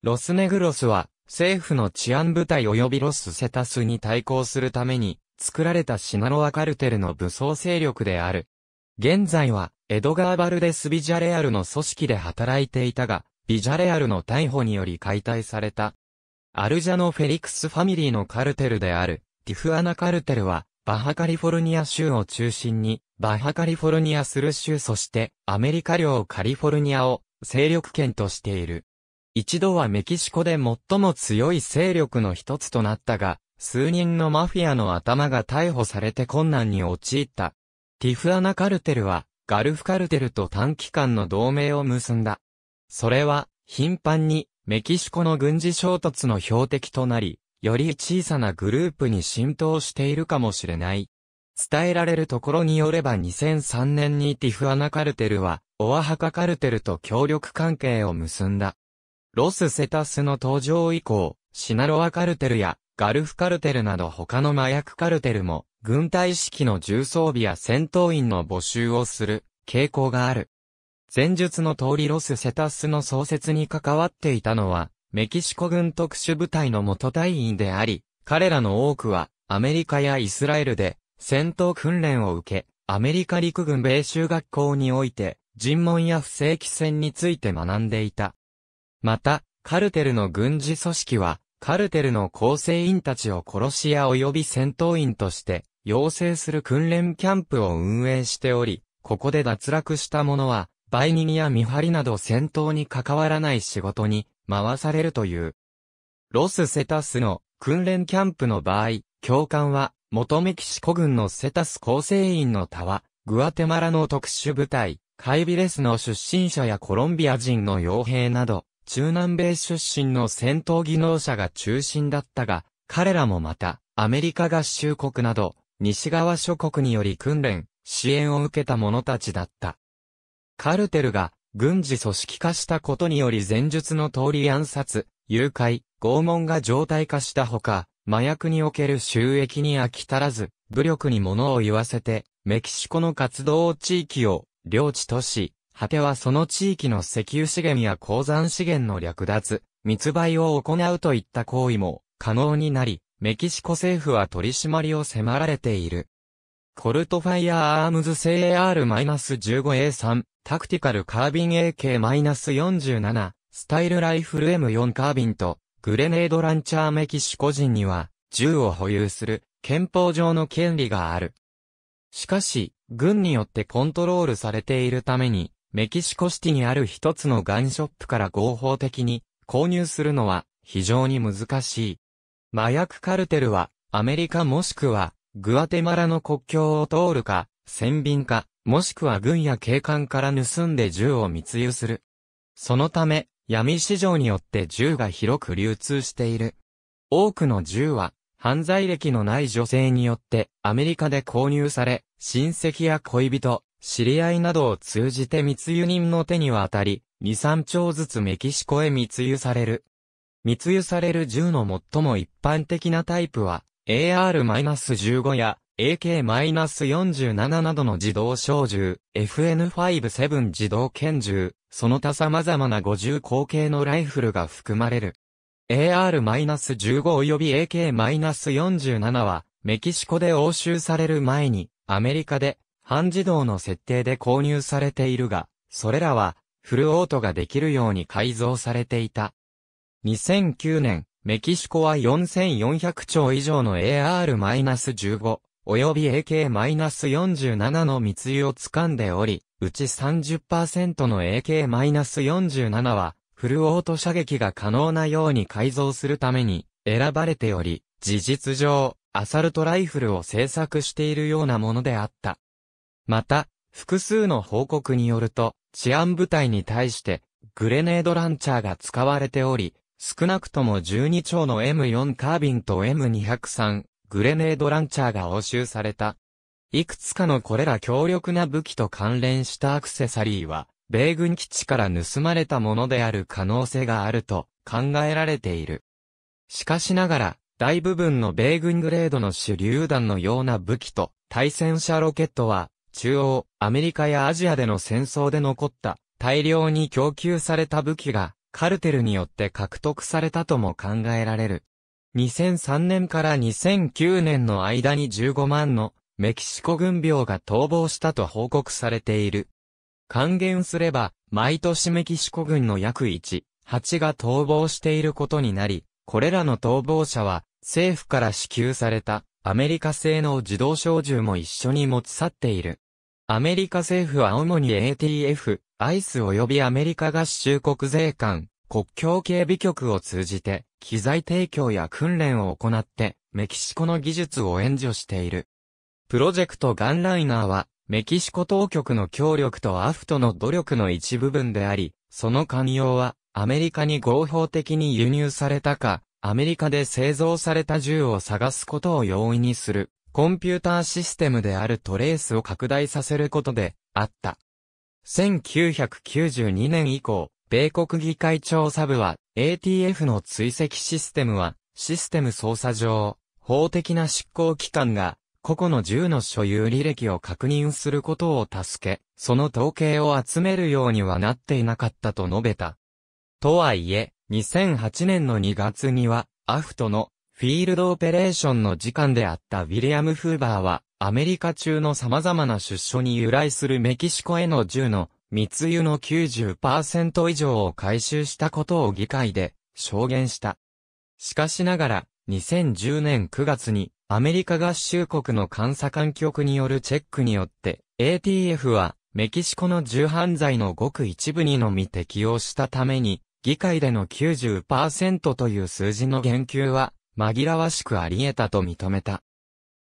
ロスネグロスは、政府の治安部隊及びロスセタスに対抗するために、作られたシナロアカルテルの武装勢力である。現在は、エドガー・バルデス・ビジャレアルの組織で働いていたが、ビジャレアルの逮捕により解体された。アルジャノ・フェリクスファミリーのカルテルである、ティフアナカルテルは、バハカリフォルニア州を中心に、バハカリフォルニアスル州そしてアメリカ領カリフォルニアを勢力圏としている。一度はメキシコで最も強い勢力の一つとなったが、数人のマフィアの頭が逮捕されて困難に陥った。ティフアナカルテルは、ガルフカルテルと短期間の同盟を結んだ。それは、頻繁に、メキシコの軍事衝突の標的となり、より小さなグループに浸透しているかもしれない。伝えられるところによれば2003年にティフアナカルテルは、オアハカカルテルと協力関係を結んだ。ロス・セタスの登場以降、シナロアカルテルやガルフカルテルなど他の麻薬カルテルも、軍隊式の重装備や戦闘員の募集をする傾向がある。前述の通りロス・セタスの創設に関わっていたのは、メキシコ軍特殊部隊の元隊員であり、彼らの多くは、アメリカやイスラエルで、戦闘訓練を受け、アメリカ陸軍米州学校において、尋問や不正規戦について学んでいた。また、カルテルの軍事組織は、カルテルの構成員たちを殺し屋及び戦闘員として、養成する訓練キャンプを運営しており、ここで脱落した者は、売人や見張りなど戦闘に関わらない仕事に回されるという。ロス・セタスの訓練キャンプの場合、教官は元メキシコ軍のセタス構成員の他は、グアテマラの特殊部隊、カイビレスの出身者やコロンビア人の傭兵など、中南米出身の戦闘技能者が中心だったが、彼らもまた、アメリカ合衆国など、西側諸国により訓練、支援を受けた者たちだった。カルテルが軍事組織化したことにより前述の通り暗殺、誘拐、拷問が常態化したほか、麻薬における収益に飽き足らず、武力に物を言わせて、メキシコの活動地域を領地とし、果てはその地域の石油資源や鉱山資源の略奪、密売を行うといった行為も可能になり、メキシコ政府は取り締まりを迫られている。コルトファイアアームズ製 a r 1 5 a 3タクティカルカービン AK-47、スタイルライフル M4 カービンと、グレネードランチャーメキシコ人には、銃を保有する、憲法上の権利がある。しかし、軍によってコントロールされているために、メキシコシティにある一つのガンショップから合法的に購入するのは非常に難しい。麻薬カルテルはアメリカもしくはグアテマラの国境を通るか、船便か、もしくは軍や警官から盗んで銃を密輸する。そのため、闇市場によって銃が広く流通している。多くの銃は、犯罪歴のない女性によってアメリカで購入され、親戚や恋人、知り合いなどを通じて密輸人の手に渡り、2、3丁ずつメキシコへ密輸される。密輸される銃の最も一般的なタイプは、AR-15 や AK-47 などの自動小銃、FN57 自動拳銃、その他様々な50口径のライフルが含まれる。AR-15 及び AK-47 は、メキシコで押収される前に、アメリカで、半自動の設定で購入されているが、それらは、フルオートができるように改造されていた。2009年、メキシコは4400兆以上の AR-15、及び AK-47 の密輸を掴んでおり、うち30%の AK-47 は、フルオート射撃が可能なように改造するために、選ばれており、事実上、アサルトライフルを製作しているようなものであった。また、複数の報告によると、治安部隊に対して、グレネードランチャーが使われており、少なくとも12丁の M4 カービンと M203、グレネードランチャーが押収された。いくつかのこれら強力な武器と関連したアクセサリーは、米軍基地から盗まれたものである可能性があると考えられている。しかしながら、大部分の米軍グレードの手榴弾のような武器と対戦車ロケットは、中央、アメリカやアジアでの戦争で残った大量に供給された武器がカルテルによって獲得されたとも考えられる。2003年から2009年の間に15万のメキシコ軍病が逃亡したと報告されている。還元すれば、毎年メキシコ軍の約1、8が逃亡していることになり、これらの逃亡者は、政府から支給された、アメリカ製の自動小銃も一緒に持ち去っている。アメリカ政府は主に ATF、アイス及びアメリカ合衆国税関、国境警備局を通じて、機材提供や訓練を行って、メキシコの技術を援助している。プロジェクトガンライナーは、メキシコ当局の協力とアフトの努力の一部分であり、その寛容は、アメリカに合法的に輸入されたか、アメリカで製造された銃を探すことを容易にする、コンピューターシステムであるトレースを拡大させることで、あった。1992年以降、米国議会調査部は、ATF の追跡システムは、システム操作上、法的な執行機関が、個々の銃の所有履歴を確認することを助け、その統計を集めるようにはなっていなかったと述べた。とはいえ、2008年の2月には、アフトのフィールドオペレーションの時間であったウィリアム・フーバーは、アメリカ中の様々な出所に由来するメキシコへの銃の密輸の90%以上を回収したことを議会で証言した。しかしながら、2010年9月にアメリカ合衆国の監査官局によるチェックによって、ATF はメキシコの重犯罪のごく一部にのみ適用したために、議会での90%という数字の言及は紛らわしくあり得たと認めた。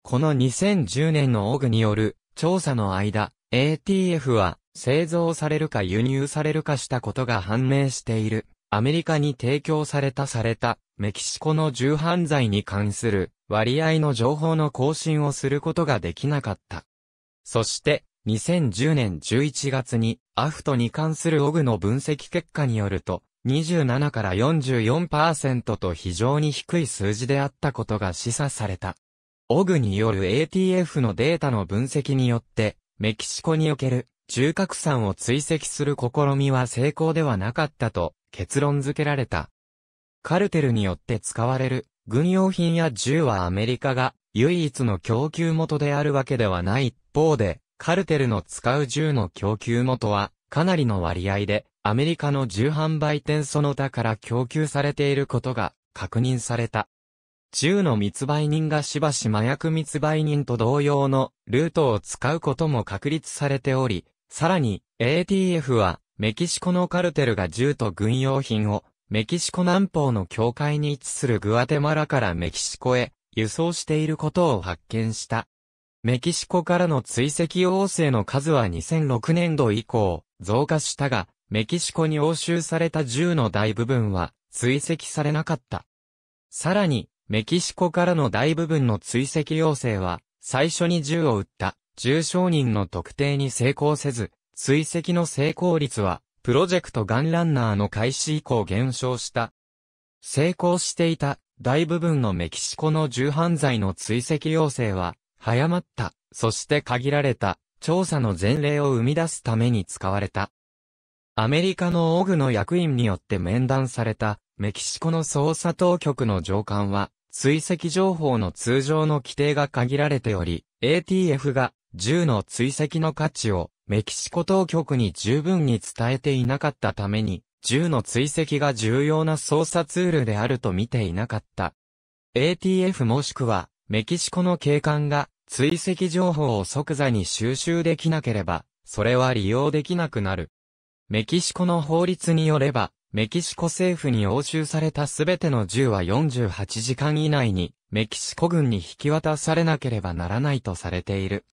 この2010年のオグによる調査の間、ATF は製造されるか輸入されるかしたことが判明している。アメリカに提供されたされた、メキシコの重犯罪に関する割合の情報の更新をすることができなかった。そして、2010年11月に、アフトに関するオグの分析結果によると、27から44%と非常に低い数字であったことが示唆された。オグによる ATF のデータの分析によって、メキシコにおける中核山を追跡する試みは成功ではなかったと結論付けられた。カルテルによって使われる軍用品や銃はアメリカが唯一の供給元であるわけではない一方で、カルテルの使う銃の供給元はかなりの割合でアメリカの銃販売店その他から供給されていることが確認された。銃の密売人がしばし麻薬密売人と同様のルートを使うことも確立されており、さらに、ATF は、メキシコのカルテルが銃と軍用品を、メキシコ南方の境界に位置するグアテマラからメキシコへ輸送していることを発見した。メキシコからの追跡要請の数は2006年度以降増加したが、メキシコに押収された銃の大部分は追跡されなかった。さらに、メキシコからの大部分の追跡要請は、最初に銃を撃った重商人の特定に成功せず、追跡の成功率は、プロジェクトガンランナーの開始以降減少した。成功していた大部分のメキシコの重犯罪の追跡要請は、早まった、そして限られた、調査の前例を生み出すために使われた。アメリカのオグの役員によって面談された、メキシコの捜査当局の上官は、追跡情報の通常の規定が限られており、ATF が銃の追跡の価値をメキシコ当局に十分に伝えていなかったために、銃の追跡が重要な捜査ツールであると見ていなかった。ATF もしくは、メキシコの警官が追跡情報を即座に収集できなければ、それは利用できなくなる。メキシコの法律によれば、メキシコ政府に押収されたすべての銃は48時間以内に、メキシコ軍に引き渡されなければならないとされている。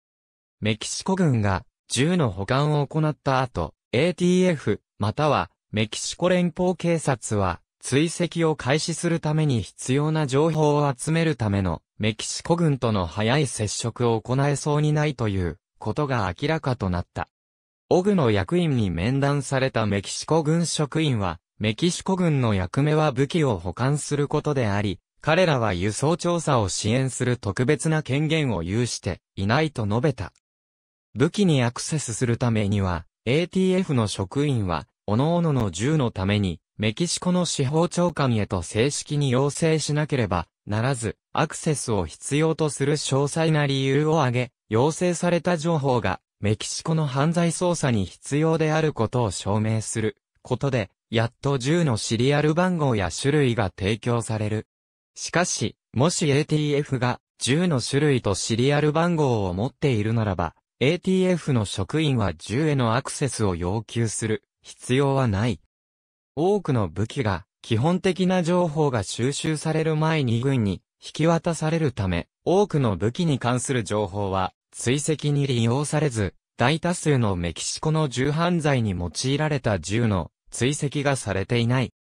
メキシコ軍が銃の保管を行った後、ATF、またはメキシコ連邦警察は追跡を開始するために必要な情報を集めるためのメキシコ軍との早い接触を行えそうにないということが明らかとなった。オグの役員に面談されたメキシコ軍職員は、メキシコ軍の役目は武器を保管することであり、彼らは輸送調査を支援する特別な権限を有していないと述べた。武器にアクセスするためには、ATF の職員は、各々の銃のために、メキシコの司法長官へと正式に要請しなければならず、アクセスを必要とする詳細な理由を挙げ、要請された情報が、メキシコの犯罪捜査に必要であることを証明することで、やっと銃のシリアル番号や種類が提供される。しかし、もし ATF が銃の種類とシリアル番号を持っているならば、ATF の職員は銃へのアクセスを要求する必要はない。多くの武器が基本的な情報が収集される前に軍に引き渡されるため、多くの武器に関する情報は追跡に利用されず、大多数のメキシコの銃犯罪に用いられた銃の追跡がされていない。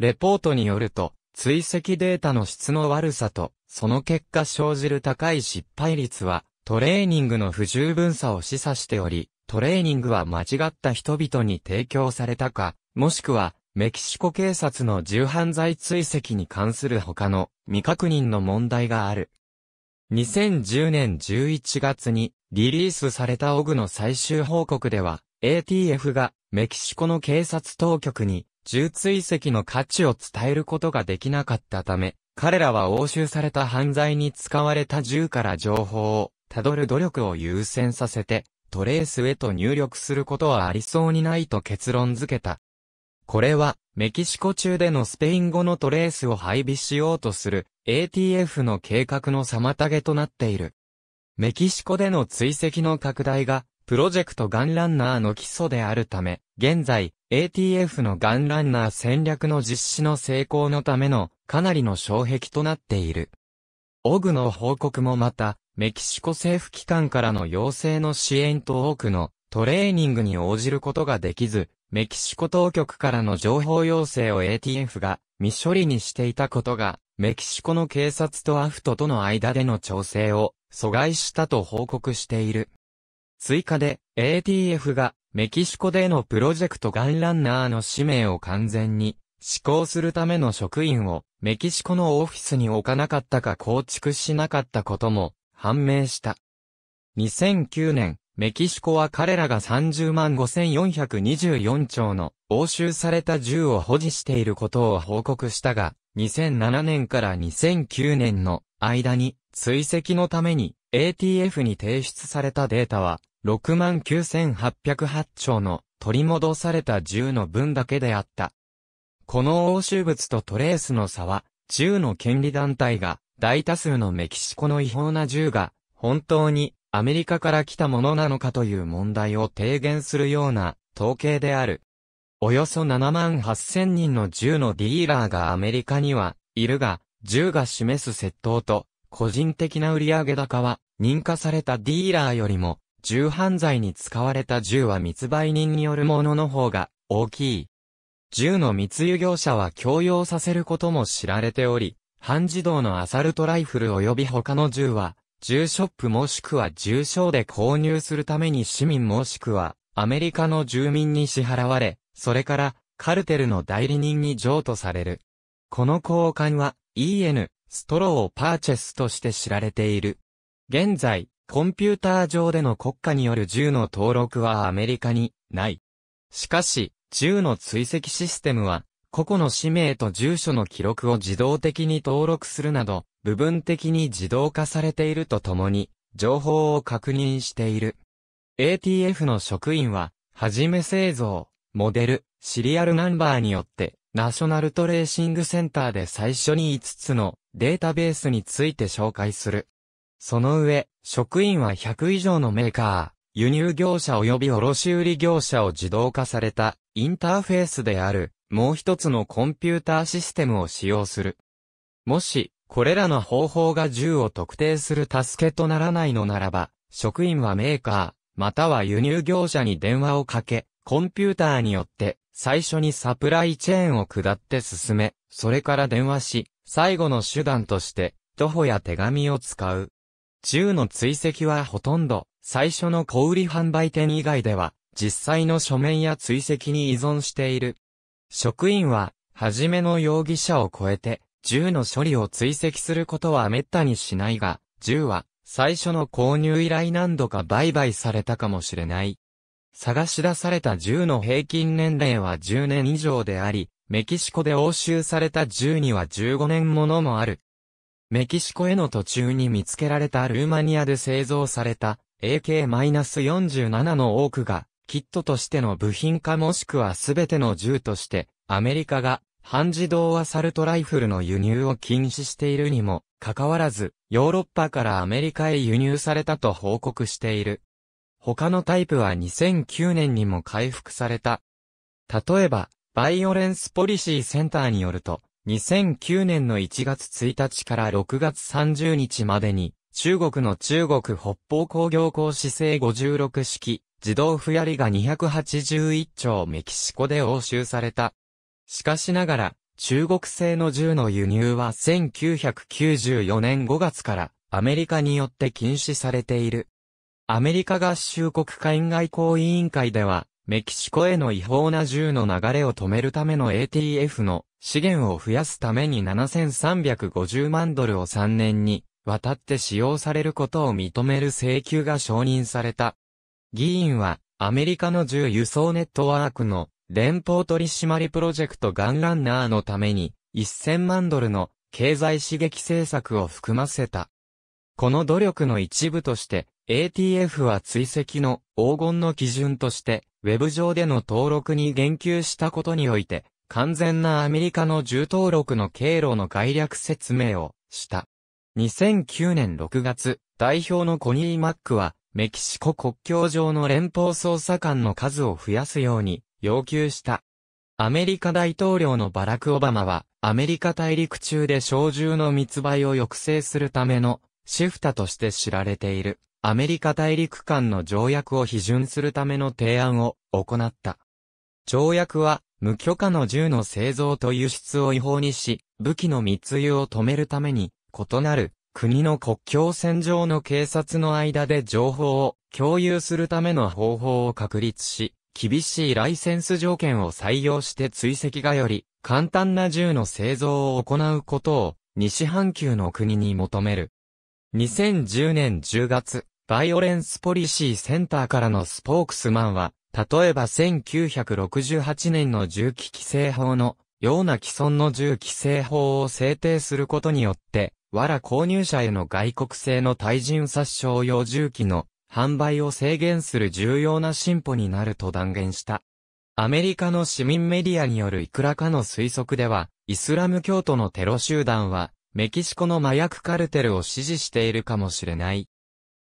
レポートによると、追跡データの質の悪さと、その結果生じる高い失敗率は、トレーニングの不十分さを示唆しており、トレーニングは間違った人々に提供されたか、もしくは、メキシコ警察の重犯罪追跡に関する他の未確認の問題がある。2010年11月にリリースされたオグの最終報告では、ATF がメキシコの警察当局に銃追跡の価値を伝えることができなかったため、彼らは押収された犯罪に使われた銃から情報をたどる努力を優先させて、トレースへと入力することはありそうにないと結論付けた。これは、メキシコ中でのスペイン語のトレースを配備しようとする ATF の計画の妨げとなっている。メキシコでの追跡の拡大が、プロジェクトガンランナーの基礎であるため、現在、ATF のガンランナー戦略の実施の成功のための、かなりの障壁となっている。オグの報告もまた、メキシコ政府機関からの要請の支援と多くのトレーニングに応じることができず、メキシコ当局からの情報要請を ATF が未処理にしていたことが、メキシコの警察とアフトとの間での調整を阻害したと報告している。追加で ATF がメキシコでのプロジェクトガンランナーの使命を完全に施行するための職員をメキシコのオフィスに置かなかったか構築しなかったことも判明した。2009年、メキシコは彼らが30万5424丁の押収された銃を保持していることを報告したが、2007年から2009年の間に追跡のために ATF に提出されたデータは6万9808丁の取り戻された銃の分だけであった。この押収物とトレースの差は、銃の権利団体が大多数のメキシコの違法な銃が、本当にアメリカから来たものなのかという問題を提言するような統計である。およそ7万8000人の銃のディーラーがアメリカには、いるが、銃が示す窃盗と、個人的な売上高は、認可されたディーラーよりも、銃犯罪に使われた銃は密売人によるものの方が大きい。銃の密輸業者は強要させることも知られており、半自動のアサルトライフル及び他の銃は、銃ショップもしくは銃商で購入するために市民もしくはアメリカの住民に支払われ、それからカルテルの代理人に譲渡される。この交換は EN、ストローをパーチェスとして知られている。現在、コンピューター上での国家による銃の登録はアメリカにない。しかし、銃の追跡システムは個々の氏名と住所の記録を自動的に登録するなど、部分的に自動化されているとともに、情報を確認している。ATF の職員は、はじめ製造、モデル、シリアルナンバーによって、ナショナルトレーシングセンターで最初に5つのデータベースについて紹介する。その上、職員は100以上のメーカー、輸入業者及び卸売業者を自動化されたインターフェースであるもう一つのコンピューターシステムを使用する。もし、これらの方法が銃を特定する助けとならないのならば、職員はメーカー、または輸入業者に電話をかけ、コンピューターによって最初にサプライチェーンを下って進め、それから電話し、最後の手段として徒歩や手紙を使う。銃の追跡はほとんど最初の小売販売店以外では実際の書面や追跡に依存している。職員は、はじめの容疑者を超えて、銃の処理を追跡することは滅多にしないが、銃は、最初の購入以来何度か売買されたかもしれない。探し出された銃の平均年齢は10年以上であり、メキシコで押収された銃には15年ものもある。メキシコへの途中に見つけられたルーマニアで製造された AK-47 の多くがキットとしての部品化もしくはすべての銃として、アメリカが半自動アサルトライフルの輸入を禁止しているにもかかわらず、ヨーロッパからアメリカへ輸入されたと報告している。他のタイプは2009年にも回復された。例えば、バイオレンスポリシーセンターによると、2009年の1月1日から6月30日までに、中国の中国北方工業工市制56式、自動不やりが281丁メキシコで押収された。しかしながら、中国製の銃の輸入は1994年5月からアメリカによって禁止されている。アメリカ合衆国海外交委員会では、メキシコへの違法な銃の流れを止めるための ATF の資源を増やすために7350万ドルを3年に渡って使用されることを認める請求が承認された。議員は、アメリカの銃輸送ネットワークの連邦取締プロジェクトガンランナーのために、1000万ドルの経済刺激政策を含ませた。この努力の一部として、ATF は追跡の黄金の基準として、ウェブ上での登録に言及したことにおいて、完全なアメリカの銃登録の経路の概略説明をした。2009年6月、代表のコニー・マックは、メキシコ国境上の連邦捜査官の数を増やすように要求した。アメリカ大統領のバラク・オバマは、アメリカ大陸中で小銃の密売を抑制するためのシフタとして知られている、アメリカ大陸間の条約を批准するための提案を行った。条約は、無許可の銃の製造と輸出を違法にし、武器の密輸を止めるために、異なる国の国境線上の警察の間で情報を共有するための方法を確立し、厳しいライセンス条件を採用して追跡がより簡単な銃の製造を行うことを西半球の国に求める。2010年10月、バイオレンスポリシーセンターからのスポークスマンは、例えば1968年の銃器規制法のような既存の銃規制法を制定することによって、ら購入者への外国製の対人殺傷用銃器の販売を制限する重要な進歩になると断言した。アメリカの市民メディアによるいくらかの推測では、イスラム教徒のテロ集団は、メキシコの麻薬カルテルを支持しているかもしれない。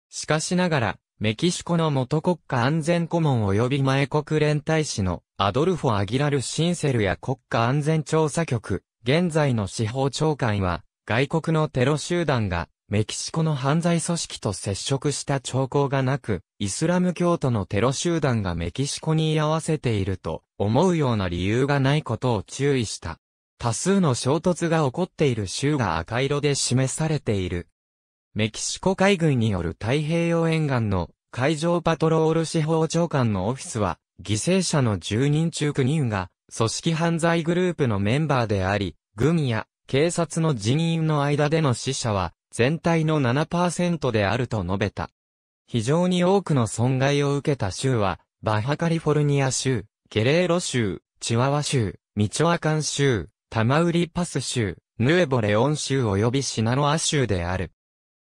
しかしながら、メキシコの元国家安全顧問及び前国連大使のアドルフォ・アギラル・シンセルや国家安全調査局、現在の司法長官は、外国のテロ集団がメキシコの犯罪組織と接触した兆候がなく、イスラム教徒のテロ集団がメキシコに居合わせていると思うような理由がないことを注意した。多数の衝突が起こっている州が赤色で示されている。メキシコ海軍による太平洋沿岸の海上パトロール司法長官のオフィスは、犠牲者の10人中9人が、組織犯罪グループのメンバーであり、軍や警察の人員の間での死者は、全体の7%であると述べた。非常に多くの損害を受けた州は、バハカリフォルニア州、ゲレーロ州、チワワ州、ミチョアカン州、タマウリパス州、ヌエボレオン州及びシナロア州である。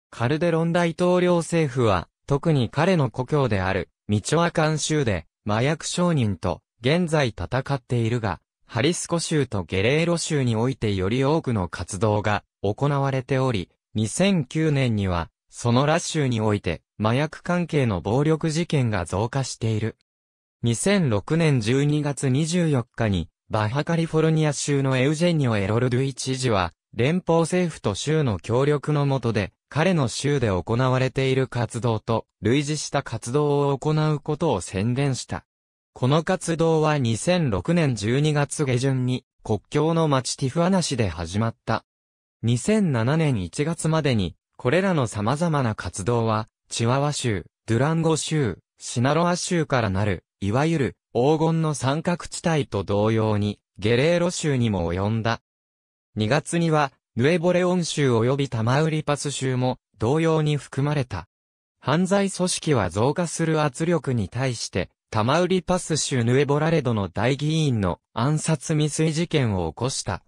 カルデロン大統領政府は、特に彼の故郷である、ミチョアカン州で、麻薬商人と、現在戦っているが、ハリスコ州とゲレーロ州においてより多くの活動が行われており、2009年には、そのラッシュにおいて、麻薬関係の暴力事件が増加している。2006年12月24日に、バハカリフォルニア州のエウジェニオ・エロルドゥイ知事は、連邦政府と州の協力のもとで、彼の州で行われている活動と、類似した活動を行うことを宣伝した。この活動は2006年12月下旬に国境の町ティフアナ市で始まった。2007年1月までに、これらの様々な活動は、チワワ州、ドゥランゴ州、シナロア州からなる、いわゆる黄金の三角地帯と同様に、ゲレーロ州にも及んだ。2月には、ヌエボレオン州及びタマウリパス州も同様に含まれた。犯罪組織は増加する圧力に対して、タマウリパス州ヌエボラレドの大議員の暗殺未遂事件を起こした。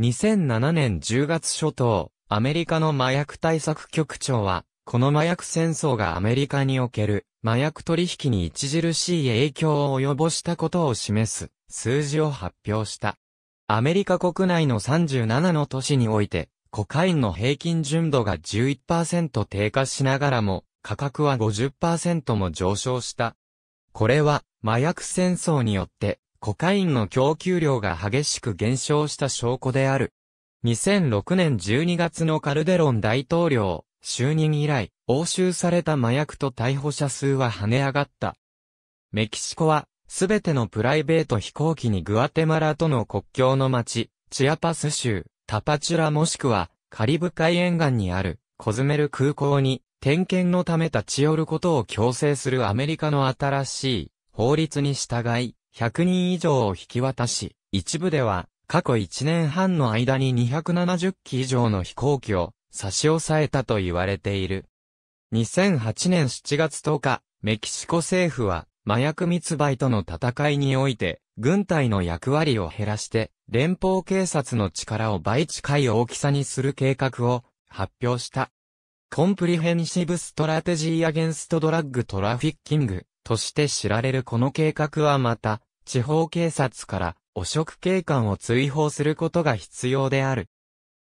2007年10月初頭、アメリカの麻薬対策局長は、この麻薬戦争がアメリカにおける麻薬取引に著しい影響を及ぼしたことを示す数字を発表した。アメリカ国内の37の都市において、コカインの平均純度が11%低下しながらも、価格は50%も上昇した。これは、麻薬戦争によって、コカインの供給量が激しく減少した証拠である。2006年12月のカルデロン大統領、就任以来、押収された麻薬と逮捕者数は跳ね上がった。メキシコは、すべてのプライベート飛行機にグアテマラとの国境の町、チアパス州、タパチュラもしくは、カリブ海沿岸にある、コズメル空港に、点検のため立ち寄ることを強制するアメリカの新しい法律に従い、100人以上を引き渡し、一部では過去1年半の間に270機以上の飛行機を差し押さえたと言われている。2008年7月10日、メキシコ政府は麻薬密売との戦いにおいて、軍隊の役割を減らして、連邦警察の力を倍近い大きさにする計画を発表した。コンプリヘンシブストラテジーアゲンストドラッグトラフィッキングとして知られるこの計画はまた、地方警察から汚職警官を追放することが必要である。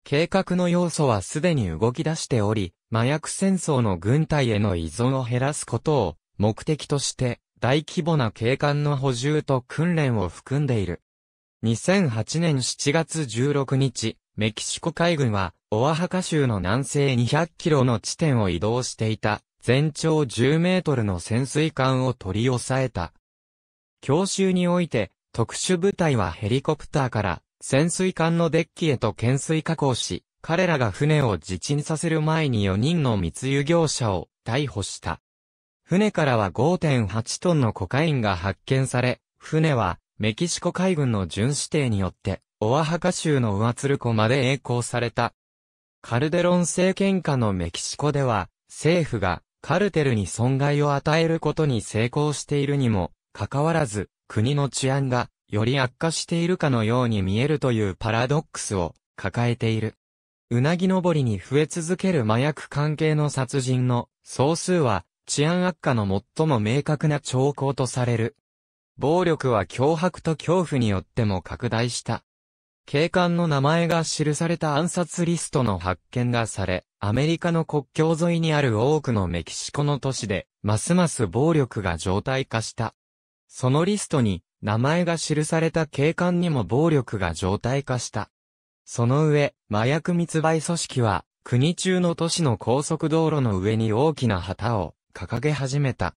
計画の要素はすでに動き出しており、麻薬戦争の軍隊への依存を減らすことを目的として大規模な警官の補充と訓練を含んでいる。2008年7月16日、メキシコ海軍は、オアハカ州の南西200キロの地点を移動していた、全長10メートルの潜水艦を取り押さえた。教襲において、特殊部隊はヘリコプターから、潜水艦のデッキへと懸垂加工し、彼らが船を自沈させる前に4人の密輸業者を逮捕した。船からは5.8トンのコカインが発見され、船はメキシコ海軍の巡視艇によってオアハカ州のウアツルコまで栄光された。カルデロン政権下のメキシコでは、政府がカルテルに損害を与えることに成功しているにも、かかわらず、国の治安がより悪化しているかのように見えるというパラドックスを抱えている。うなぎ登りに増え続ける麻薬関係の殺人の総数は治安悪化の最も明確な兆候とされる。暴力は脅迫と恐怖によっても拡大した。警官の名前が記された暗殺リストの発見がされ、アメリカの国境沿いにある多くのメキシコの都市で、ますます暴力が常態化した。そのリストに、名前が記された警官にも暴力が常態化した。その上、麻薬密売組織は、国中の都市の高速道路の上に大きな旗を掲げ始めた。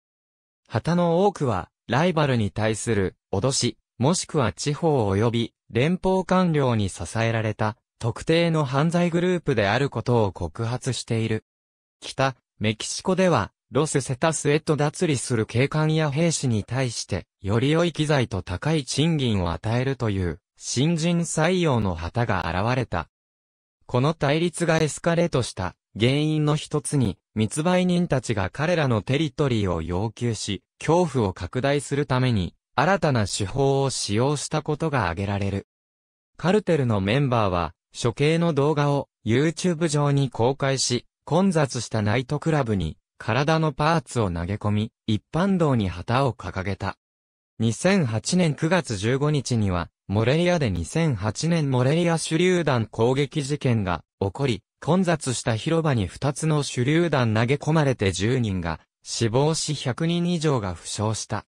旗の多くは、ライバルに対する脅し、もしくは地方及び連邦官僚に支えられた特定の犯罪グループであることを告発している。北、メキシコでは、ロス・セタスへと脱離する警官や兵士に対して、より良い機材と高い賃金を与えるという、新人採用の旗が現れた。この対立がエスカレートした原因の一つに、密売人たちが彼らのテリトリーを要求し、恐怖を拡大するために、新たな手法を使用したことが挙げられる。カルテルのメンバーは、処刑の動画を YouTube 上に公開し、混雑したナイトクラブに体のパーツを投げ込み、一般道に旗を掲げた。2008年9月15日には、モレリアで2008年モレリア手榴弾攻撃事件が起こり、混雑した広場に2つの手榴弾投げ込まれて10人が死亡し100人以上が負傷した。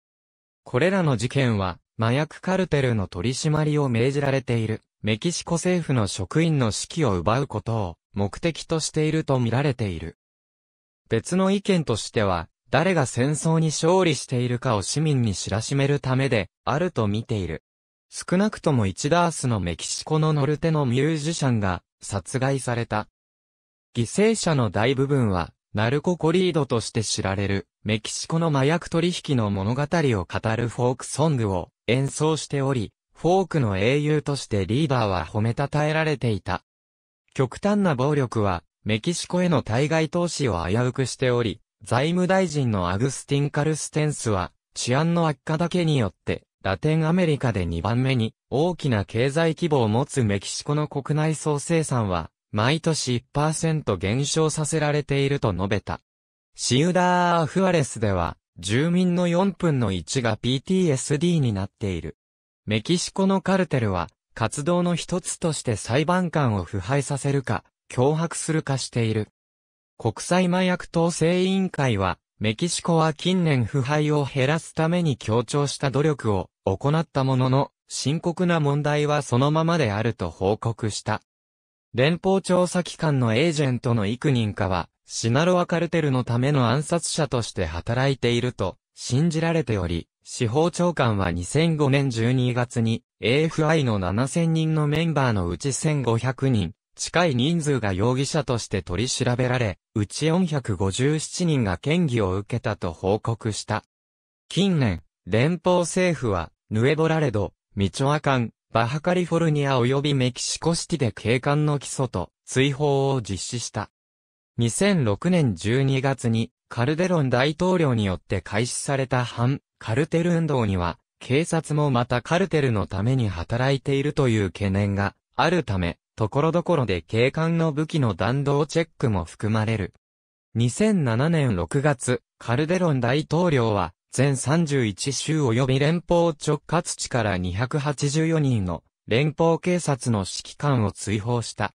これらの事件は、麻薬カルテルの取り締まりを命じられている、メキシコ政府の職員の指揮を奪うことを目的としていると見られている。別の意見としては、誰が戦争に勝利しているかを市民に知らしめるためで、あると見ている。少なくとも1ダースのメキシコのノルテのミュージシャンが殺害された。犠牲者の大部分はナルココリードとして知られる、メキシコの麻薬取引の物語を語るフォークソングを演奏しており、フォークの英雄としてリーダーは褒めたたえられていた。極端な暴力は、メキシコへの対外投資を危うくしており、財務大臣のアグスティン・カルステンスは、治安の悪化だけによって、ラテンアメリカで2番目に大きな経済規模を持つメキシコの国内総生産は毎年1%減少させられていると述べた。シウダー・アフアレスでは、住民の4分の1が PTSD になっている。メキシコのカルテルは、活動の一つとして裁判官を腐敗させるか、脅迫するかしている。国際麻薬統制委員会は、メキシコは近年腐敗を減らすために強調した努力を行ったものの、深刻な問題はそのままであると報告した。連邦調査機関のエージェントの幾人かは、シナロアカルテルのための暗殺者として働いていると信じられており、司法長官は2005年12月に AFI の7000人のメンバーのうち1500人、近い人数が容疑者として取り調べられ、うち457人が嫌疑を受けたと報告した。近年、連邦政府は、ヌエボラレド、ミチョアカン、バハカリフォルニア及びメキシコシティで警官の基礎と追放を実施した。2006年12月にカルデロン大統領によって開始された反カルテル運動には、警察もまたカルテルのために働いているという懸念があるため、ところどころで警官の武器の弾道チェックも含まれる。2007年6月、カルデロン大統領は、全31州及び連邦直轄地から284人の連邦警察の指揮官を追放した。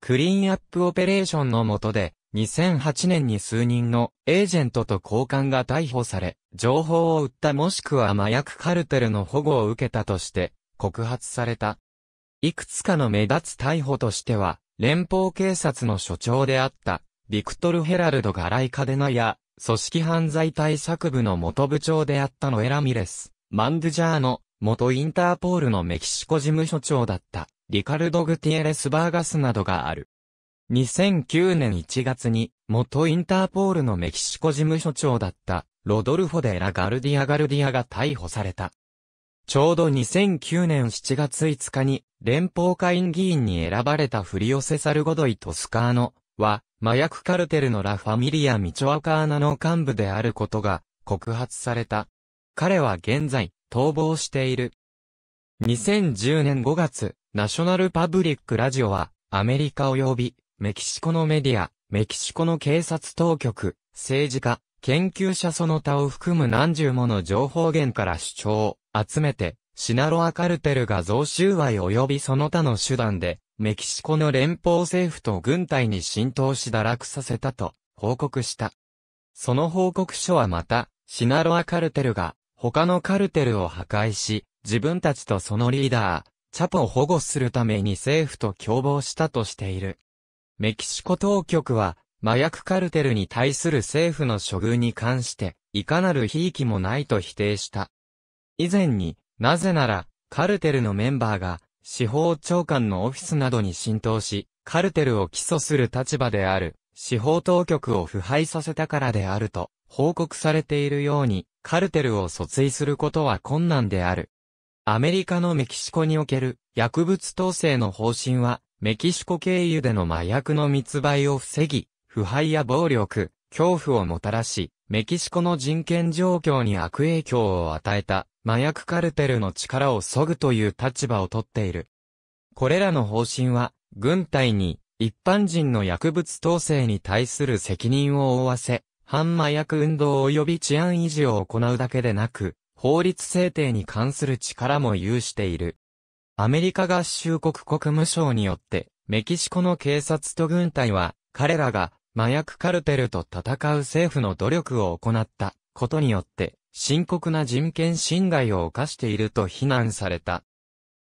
クリーンアップオペレーションの下で、2008年に数人のエージェントと交換が逮捕され、情報を売ったもしくは麻薬カルテルの保護を受けたとして告発された。いくつかの目立つ逮捕としては、連邦警察の所長であった、ビクトル・ヘラルド・ガライ・カデナや、組織犯罪対策部の元部長であったノエラミレス、マンドゥジャーの元インターポールのメキシコ事務所長だったリカルド・グティエレス・バーガスなどがある。2009年1月に元インターポールのメキシコ事務所長だったロドルフォ・デ・ラ・ガルディア・ガルディアが逮捕された。ちょうど2009年7月5日に連邦会院議員に選ばれたフリオセサル・ゴドイ・トスカーノは、麻薬カルテルのラ・ファミリア・ミチョアカーナの幹部であることが告発された。彼は現在、逃亡している。2010年5月、ナショナルパブリックラジオは、アメリカ及び、メキシコのメディア、メキシコの警察当局、政治家、研究者その他を含む何十もの情報源から主張を集めて、シナロアカルテルが贈収賄及びその他の手段で、メキシコの連邦政府と軍隊に浸透し堕落させたと報告した。その報告書はまた、シナロアカルテルが他のカルテルを破壊し、自分たちとそのリーダー、チャポを保護するために政府と共謀したとしている。メキシコ当局は、麻薬カルテルに対する政府の処遇に関して、いかなる悲劇もないと否定した。以前に、なぜなら、カルテルのメンバーが、司法長官のオフィスなどに浸透し、カルテルを起訴する立場である、司法当局を腐敗させたからであると、報告されているように、カルテルを訴追することは困難である。アメリカのメキシコにおける薬物統制の方針は、メキシコ経由での麻薬の密売を防ぎ、腐敗や暴力、恐怖をもたらし、メキシコの人権状況に悪影響を与えた麻薬カルテルの力を削ぐという立場をとっている。これらの方針は、軍隊に一般人の薬物統制に対する責任を負わせ、反麻薬運動及び治安維持を行うだけでなく、法律制定に関する力も有している。アメリカ合衆国国務省によって、メキシコの警察と軍隊は、彼らが麻薬カルテルと戦う政府の努力を行ったことによって、深刻な人権侵害を犯していると非難された。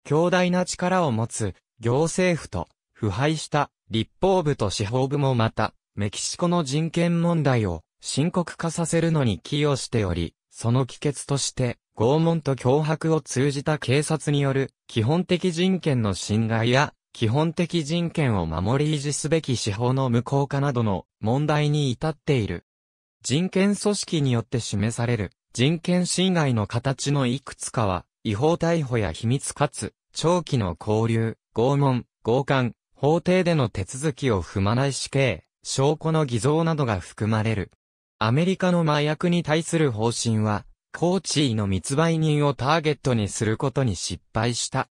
強大な力を持つ行政府と腐敗した立法部と司法部もまた、メキシコの人権問題を深刻化させるのに寄与しており、その帰結として、拷問と脅迫を通じた警察による基本的人権の侵害や基本的人権を守り維持すべき司法の無効化などの問題に至っている。人権組織によって示される人権侵害の形のいくつかは、違法逮捕や秘密かつ、長期の交流、拷問、強姦、法廷での手続きを踏まない死刑、証拠の偽造などが含まれる。アメリカの麻薬に対する方針は、コーチーの密売人をターゲットにすることに失敗した。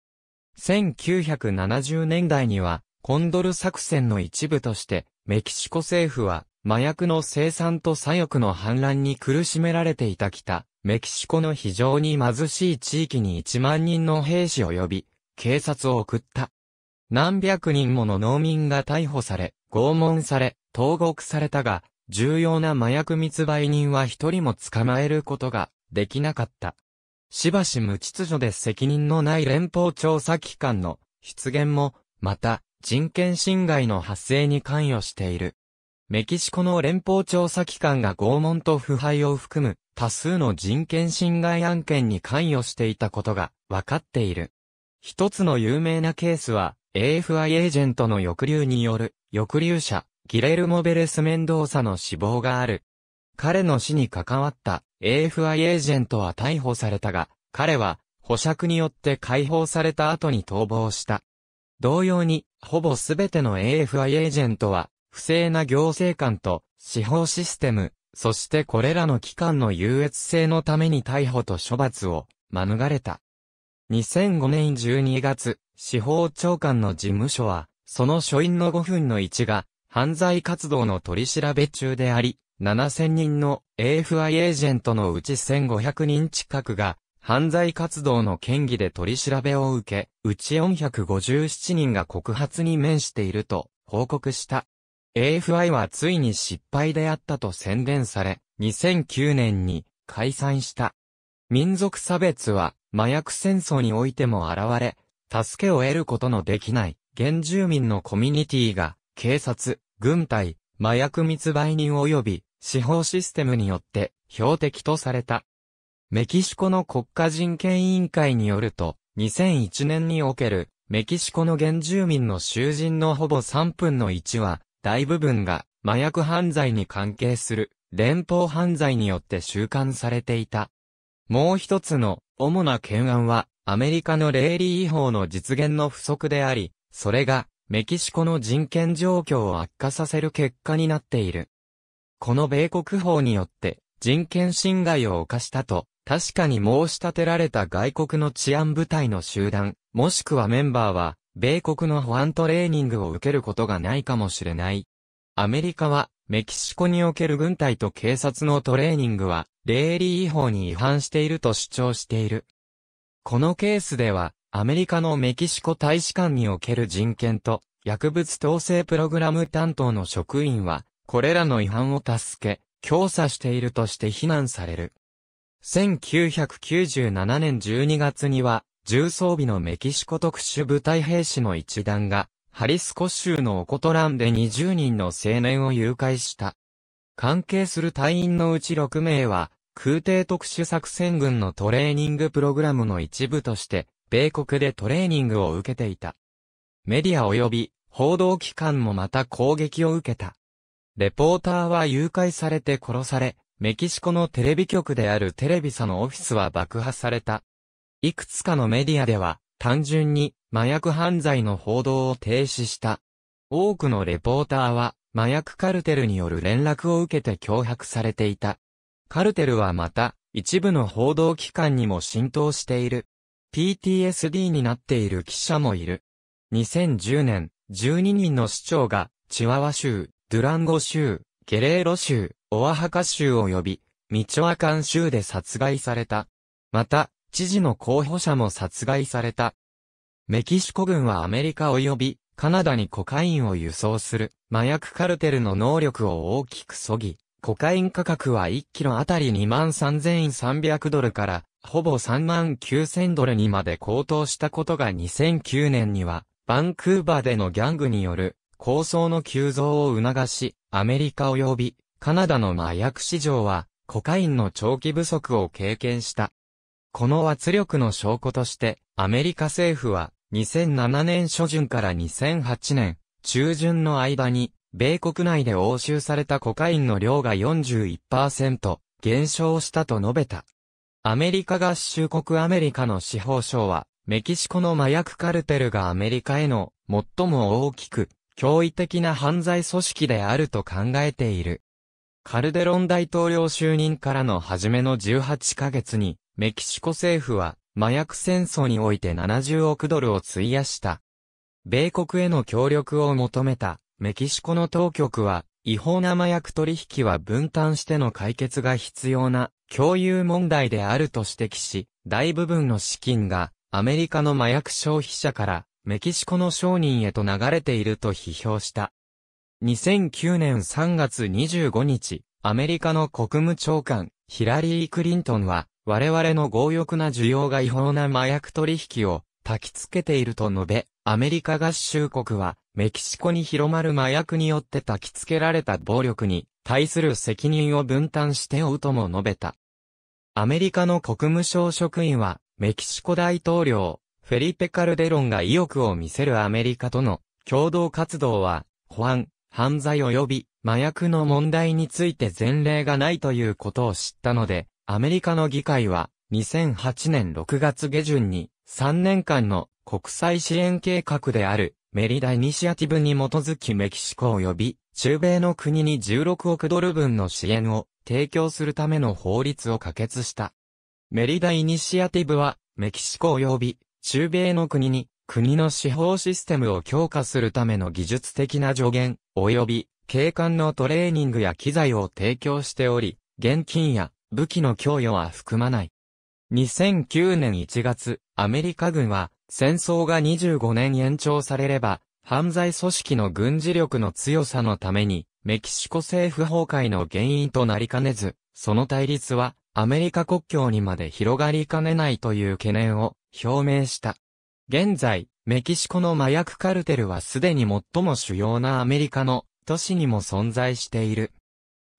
1970年代には、コンドル作戦の一部として、メキシコ政府は、麻薬の生産と左翼の反乱に苦しめられていた北、メキシコの非常に貧しい地域に1万人の兵士を呼び、警察を送った。何百人もの農民が逮捕され、拷問され、投獄されたが、重要な麻薬密売人は一人も捕まえることができなかった。しばし無秩序で責任のない連邦調査機関の出現も、また、人権侵害の発生に関与している。メキシコの連邦調査機関が拷問と腐敗を含む多数の人権侵害案件に関与していたことが分かっている。一つの有名なケースは AFI エージェントの抑留による抑留者ギレルモ・ベレス・メンドーサの死亡がある。彼の死に関わった AFI エージェントは逮捕されたが、彼は保釈によって解放された後に逃亡した。同様に、ほぼすべての AFI エージェントは不正な行政官と司法システム、そしてこれらの機関の優越性のために逮捕と処罰を免れた。2005年12月、司法長官の事務所は、その書院の5分の1が、犯罪活動の取り調べ中であり、7000人の AFI エージェントのうち1500人近くが、犯罪活動の嫌疑で取り調べを受け、うち457人が告発に面していると報告した。AFI はついに失敗であったと宣伝され、2009年に解散した。民族差別は麻薬戦争においても現れ、助けを得ることのできない原住民のコミュニティが警察、軍隊、麻薬密売人及び司法システムによって標的とされた。メキシコの国家人権委員会によると、2001年におけるメキシコの原住民の囚人のほぼ3分の1は大部分が麻薬犯罪に関係する連邦犯罪によって収監されていた。もう一つの主な懸案はアメリカの霊理違法の実現の不足であり、それがメキシコの人権状況を悪化させる結果になっている。この米国法によって人権侵害を犯したと、確かに申し立てられた外国の治安部隊の集団、もしくはメンバーは、米国の保安トレーニングを受けることがないかもしれない。アメリカは、メキシコにおける軍隊と警察のトレーニングは、霊理違法に違反していると主張している。このケースでは、アメリカのメキシコ大使館における人権と、薬物統制プログラム担当の職員は、これらの違反を助け、強査しているとして非難される。1997年12月には、重装備のメキシコ特殊部隊兵士の一団が、ハリスコ州のオコトランで20人の青年を誘拐した。関係する隊員のうち6名は、空挺特殊作戦軍のトレーニングプログラムの一部として、米国でトレーニングを受けていた。メディア及び報道機関もまた攻撃を受けた。レポーターは誘拐されて殺され、メキシコのテレビ局であるテレビサのオフィスは爆破された。いくつかのメディアでは、単純に麻薬犯罪の報道を停止した。多くのレポーターは、麻薬カルテルによる連絡を受けて脅迫されていた。カルテルはまた、一部の報道機関にも浸透している。PTSD になっている記者もいる。2010年、12人の市長が、チワワ州、ドゥランゴ州、ゲレーロ州、オアハカ州及び、ミチョアカン州で殺害された。また、知事の候補者も殺害された。メキシコ軍はアメリカ及びカナダにコカインを輸送する麻薬カルテルの能力を大きく削ぎ、コカイン価格は1キロあたり23,300ドルからほぼ39,000ドルにまで高騰したことが2009年にはバンクーバーでのギャングによる抗争の急増を促し、アメリカ及びカナダの麻薬市場はコカインの長期不足を経験した。この圧力の証拠として、アメリカ政府は、2007年初旬から2008年中旬の間に、米国内で押収されたコカインの量が41%減少したと述べた。アメリカ合衆国アメリカの司法省は、メキシコの麻薬カルテルがアメリカへの最も大きく驚異的な犯罪組織であると考えている。カルデロン大統領就任からの初めの18ヶ月にメキシコ政府は、麻薬戦争において70億ドルを費やした。米国への協力を求めた、メキシコの当局は、違法な麻薬取引は分担しての解決が必要な共有問題であると指摘し、大部分の資金がアメリカの麻薬消費者からメキシコの商人へと流れていると批評した。2009年3月25日、アメリカの国務長官、ヒラリー・クリントンは、我々の強欲な需要が違法な麻薬取引を焚きつけていると述べ、アメリカ合衆国は、メキシコに広まる麻薬によって焚き付けられた暴力に対する責任を分担しておうとも述べた。アメリカの国務省職員は、メキシコ大統領、フェリペ・カルデロンが意欲を見せるアメリカとの共同活動は、保安、犯罪及び麻薬の問題について前例がないということを知ったので、アメリカの議会は、2008年6月下旬に、3年間の国際支援計画である、メリダイニシアティブに基づきメキシコ及び、中米の国に16億ドル分の支援を提供するための法律を可決した。メリダイニシアティブは、メキシコ及び、中米の国に、国の司法システムを強化するための技術的な助言、及び、警官のトレーニングや機材を提供しており、現金や武器の供与は含まない。2009年1月、アメリカ軍は、戦争が25年延長されれば、犯罪組織の軍事力の強さのために、メキシコ政府崩壊の原因となりかねず、その対立は、アメリカ国境にまで広がりかねないという懸念を表明した。現在、メキシコの麻薬カルテルはすでに最も主要なアメリカの都市にも存在している。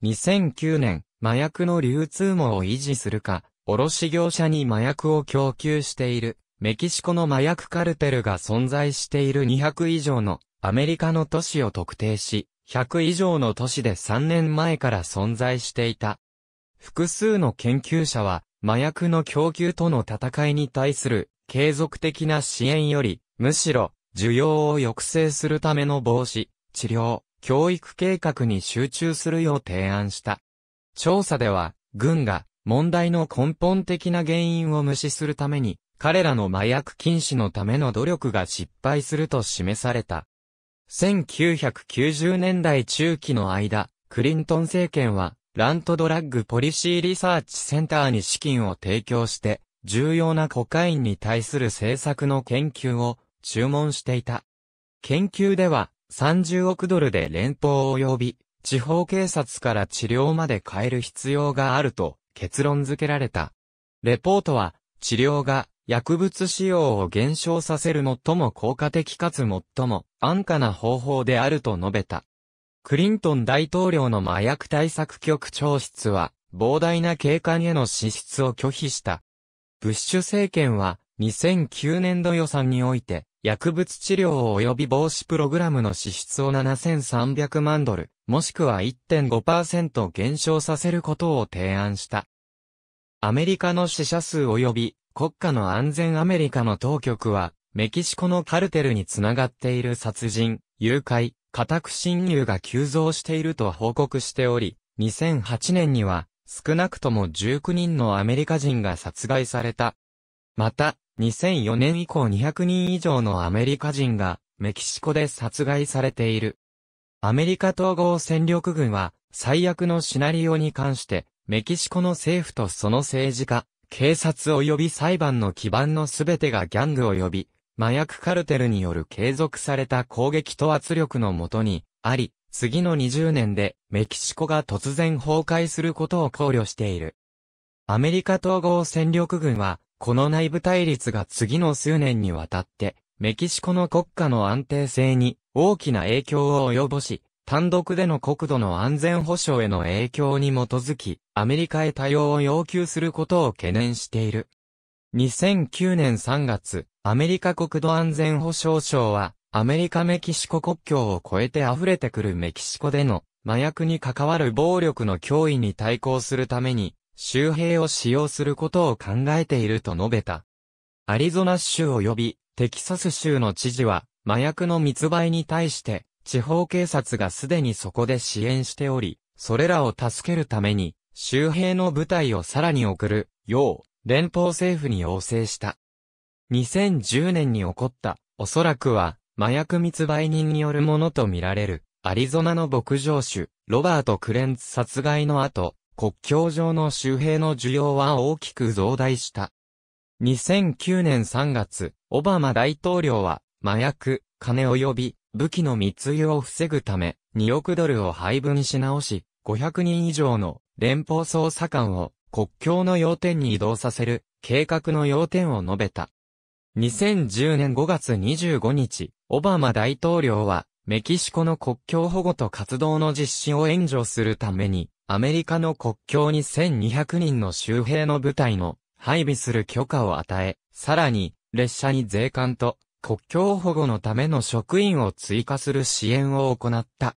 2009年、麻薬の流通網を維持するか、卸業者に麻薬を供給している、メキシコの麻薬カルテルが存在している200以上のアメリカの都市を特定し、100以上の都市で3年前から存在していた。複数の研究者は、麻薬の供給との戦いに対する継続的な支援より、むしろ、需要を抑制するための防止、治療、教育計画に集中するよう提案した。調査では、軍が問題の根本的な原因を無視するために、彼らの麻薬禁止のための努力が失敗すると示された。1990年代中期の間、クリントン政権は、ラントドラッグポリシーリサーチセンターに資金を提供して、重要なコカインに対する政策の研究を注文していた。研究では30億ドルで連邦及び地方警察から治療まで変える必要があると結論付けられた。レポートは、治療が薬物使用を減少させる最も効果的かつ最も安価な方法であると述べた。クリントン大統領の麻薬対策局長室は、膨大な警官への支出を拒否した。ブッシュ政権は、2009年度予算において、薬物治療及び防止プログラムの支出を7300万ドル、もしくは1.5%減少させることを提案した。アメリカの死者数及び国家の安全アメリカの当局は、メキシコのカルテルにつながっている殺人、誘拐、家宅侵入が急増していると報告しており、2008年には少なくとも19人のアメリカ人が殺害された。また、2004年以降200人以上のアメリカ人がメキシコで殺害されている。アメリカ統合戦力軍は最悪のシナリオに関してメキシコの政府とその政治家、警察及び裁判の基盤のすべてがギャング及び麻薬カルテルによる継続された攻撃と圧力のもとにあり、次の20年でメキシコが突然崩壊することを考慮している。アメリカ統合戦力軍はこの内部対立が次の数年にわたって、メキシコの国家の安定性に大きな影響を及ぼし、単独での国土の安全保障への影響に基づき、アメリカへ対応を要求することを懸念している。2009年3月、アメリカ国土安全保障省は、アメリカメキシコ国境を越えて溢れてくるメキシコでの麻薬に関わる暴力の脅威に対抗するために、周辺を使用することを考えていると述べた。アリゾナ州及びテキサス州の知事は、麻薬の密売に対して、地方警察がすでにそこで支援しており、それらを助けるために、周辺の部隊をさらに送る、よう、連邦政府に要請した。2010年に起こった、おそらくは、麻薬密売人によるものとみられる、アリゾナの牧場主、ロバート・クレンツ殺害の後、国境上の周辺の需要は大きく増大した。2009年3月、オバマ大統領は、麻薬、金及び武器の密輸を防ぐため、2億ドルを配分し直し、500人以上の連邦捜査官を国境の要点に移動させる計画の要点を述べた。2010年5月25日、オバマ大統領は、メキシコの国境保護と活動の実施を援助するために、アメリカの国境に1200人の周兵の部隊の配備する許可を与え、さらに、列車に税関と国境保護のための職員を追加する支援を行った。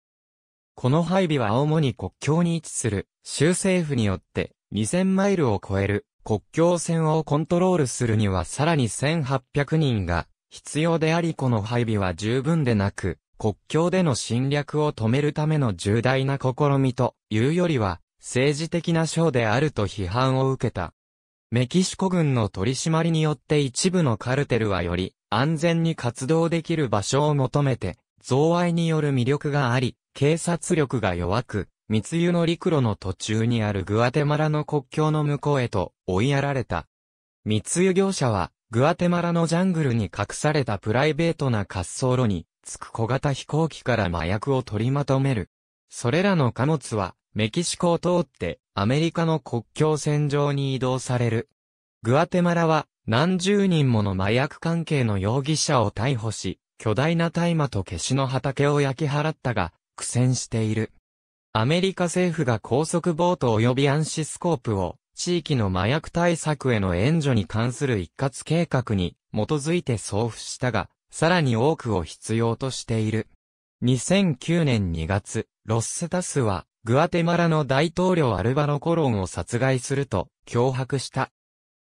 この配備は主に国境に位置する州政府によって2000マイルを超える国境線をコントロールするにはさらに1800人が必要でありこの配備は十分でなく、国境での侵略を止めるための重大な試みというよりは、政治的な章であると批判を受けた。メキシコ軍の取り締まりによって一部のカルテルはより安全に活動できる場所を求めて、贈賄による魅力があり、警察力が弱く、密輸の陸路の途中にあるグアテマラの国境の向こうへと追いやられた。密輸業者は、グアテマラのジャングルに隠されたプライベートな滑走路につく小型飛行機から麻薬を取りまとめる。それらの貨物は、メキシコを通ってアメリカの国境線上に移動される。グアテマラは何十人もの麻薬関係の容疑者を逮捕し、巨大な大麻と消しの畑を焼き払ったが、苦戦している。アメリカ政府が高速ボート及びアンシスコープを地域の麻薬対策への援助に関する一括計画に基づいて送付したが、さらに多くを必要としている。2009年2月、ロッセタスは、グアテマラの大統領アルバロコロンを殺害すると、脅迫した。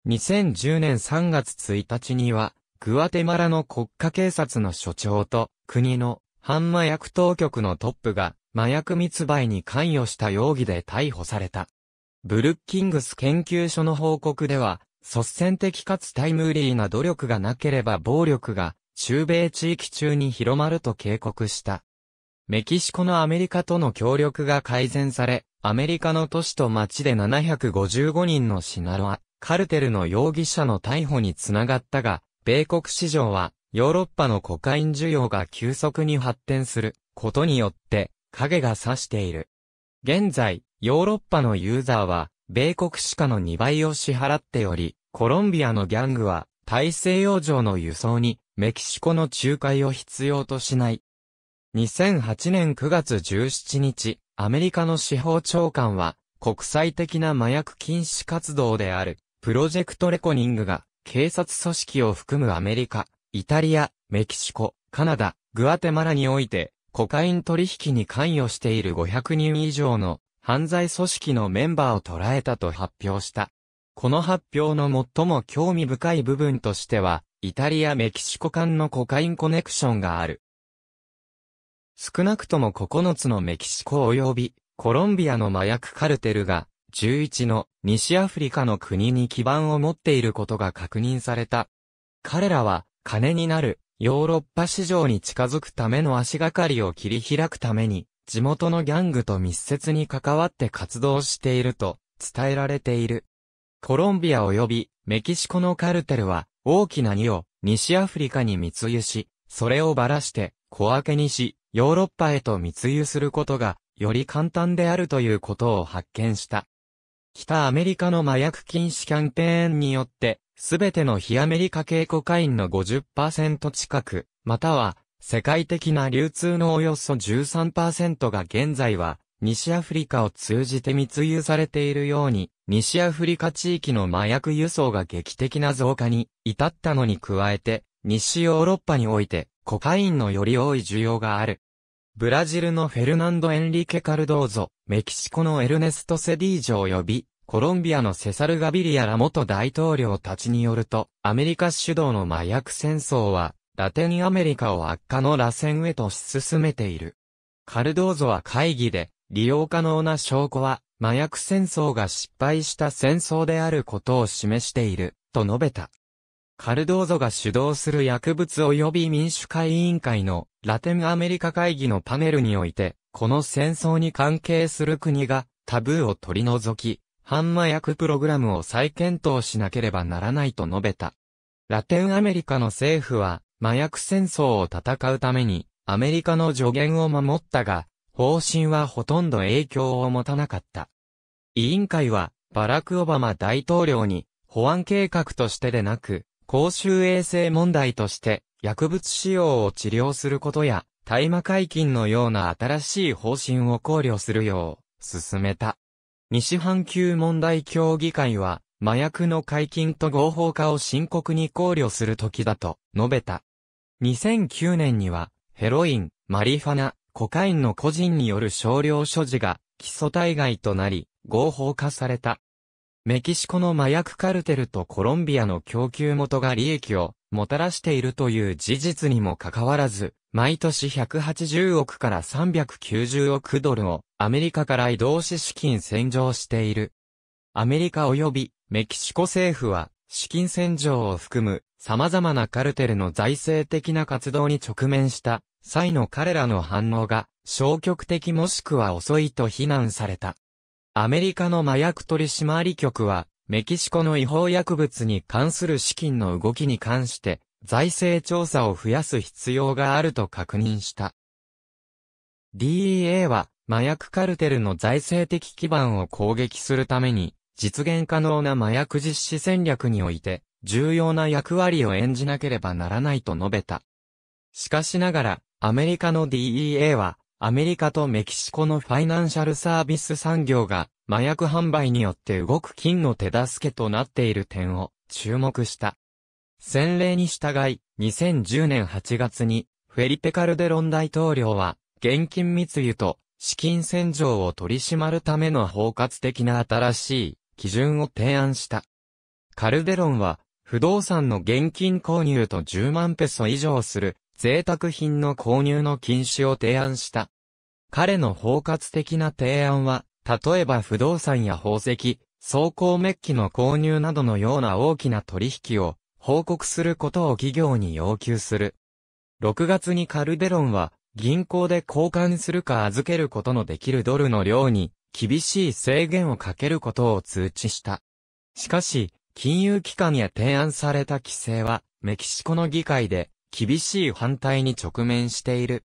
2010年3月1日には、グアテマラの国家警察の所長と、国の、反麻薬当局のトップが、麻薬密売に関与した容疑で逮捕された。ブルッキングス研究所の報告では、率先的かつタイムリーな努力がなければ暴力が中米地域中に広まると警告した。メキシコのアメリカとの協力が改善され、アメリカの都市と町で755人のシナロア、カルテルの容疑者の逮捕につながったが、米国市場は、ヨーロッパのコカイン需要が急速に発展することによって、影が差している。現在、ヨーロッパのユーザーは、米国市価の2倍を支払っており、コロンビアのギャングは、大西洋上の輸送にメキシコの仲介を必要としない。2008年9月17日、アメリカの司法長官は、国際的な麻薬禁止活動である、プロジェクトレコニングが、警察組織を含むアメリカ、イタリア、メキシコ、カナダ、グアテマラにおいて、コカイン取引に関与している500人以上の犯罪組織のメンバーを捉えたと発表した。この発表の最も興味深い部分としては、イタリア・メキシコ間のコカインコネクションがある。少なくとも9つのメキシコ及びコロンビアの麻薬カルテルが11の西アフリカの国に基盤を持っていることが確認された。彼らは金になるヨーロッパ市場に近づくための足がかりを切り開くために地元のギャングと密接に関わって活動していると伝えられている。コロンビア及びメキシコのカルテルは大きな荷を西アフリカに密輸し、それをばらして小分けにし、ヨーロッパへと密輸することがより簡単であるということを発見した。北アメリカの麻薬禁止キャンペーンによって、すべての非アメリカ系コカインの50%近く、または世界的な流通のおよそ13%が現在は西アフリカを通じて密輸されているように、西アフリカ地域の麻薬輸送が劇的な増加に至ったのに加えて、西ヨーロッパにおいてコカインのより多い需要がある。ブラジルのフェルナンド・エンリケ・カルドーゾ、メキシコのエルネスト・セディージョ及び、コロンビアのセサル・ガビリアら元大統領たちによると、アメリカ主導の麻薬戦争は、ラテンアメリカを悪化の螺旋へと進めている。カルドーゾは会議で、利用可能な証拠は、麻薬戦争が失敗した戦争であることを示している、と述べた。カルドーゾが主導する薬物及び民主化委員会のラテンアメリカ会議のパネルにおいて、この戦争に関係する国がタブーを取り除き、反麻薬プログラムを再検討しなければならないと述べた。ラテンアメリカの政府は麻薬戦争を戦うためにアメリカの助言を守ったが、方針はほとんど影響を持たなかった。委員会は、バラク・オバマ大統領に、保安計画としてでなく、公衆衛生問題として、薬物使用を治療することや、大麻解禁のような新しい方針を考慮するよう、進めた。西半球問題協議会は、麻薬の解禁と合法化を深刻に考慮する時だと述べた。2009年には、ヘロイン、マリファナ、コカインの個人による少量所持が基礎対外となり、合法化された。メキシコの麻薬カルテルとコロンビアの供給元が利益をもたらしているという事実にもかかわらず、毎年180億から390億ドルをアメリカから移動し資金洗浄している。アメリカ及びメキシコ政府は資金洗浄を含む様々なカルテルの財政的な活動に直面した際の彼らの反応が消極的もしくは遅いと非難された。アメリカの麻薬取締局はメキシコの違法薬物に関する資金の動きに関して財政調査を増やす必要があると確認した。DEA は麻薬カルテルの財政的基盤を攻撃するために実現可能な麻薬実施戦略において、重要な役割を演じなければならないと述べた。しかしながら、アメリカの DEA は、アメリカとメキシコのファイナンシャルサービス産業が、麻薬販売によって動く金の手助けとなっている点を注目した。先例に従い、2010年8月に、フェリペ・カルデロン大統領は、現金密輸と資金洗浄を取り締まるための包括的な新しい基準を提案した。カルデロンは、不動産の現金購入と10万ペソ以上する贅沢品の購入の禁止を提案した。彼の包括的な提案は、例えば不動産や宝石、走行メッキの購入などのような大きな取引を報告することを企業に要求する。6月にカルデロンは銀行で交換するか預けることのできるドルの量に厳しい制限をかけることを通知した。しかし、金融機関や提案された規制は、メキシコの議会で厳しい反対に直面している。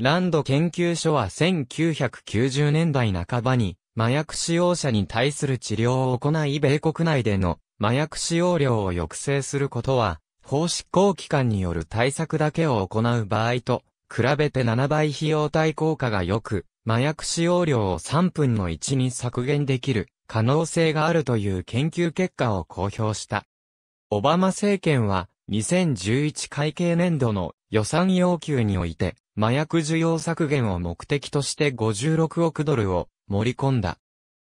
ランド研究所は1990年代半ばに麻薬使用者に対する治療を行い米国内での麻薬使用量を抑制することは法執行機関による対策だけを行う場合と比べて7倍費用対効果が良く麻薬使用量を3分の1に削減できる可能性があるという研究結果を公表した。オバマ政権は2011会計年度の予算要求において麻薬需要削減を目的として56億ドルを盛り込んだ。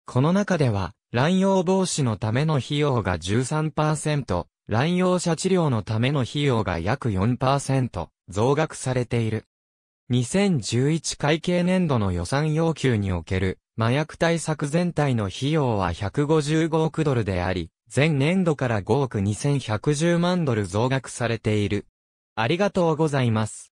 この中では乱用防止のための費用が13%、乱用者治療のための費用が約4%増額されている。2011会計年度の予算要求における麻薬対策全体の費用は155億ドルであり、前年度から5億2110万ドル増額されている。ありがとうございます。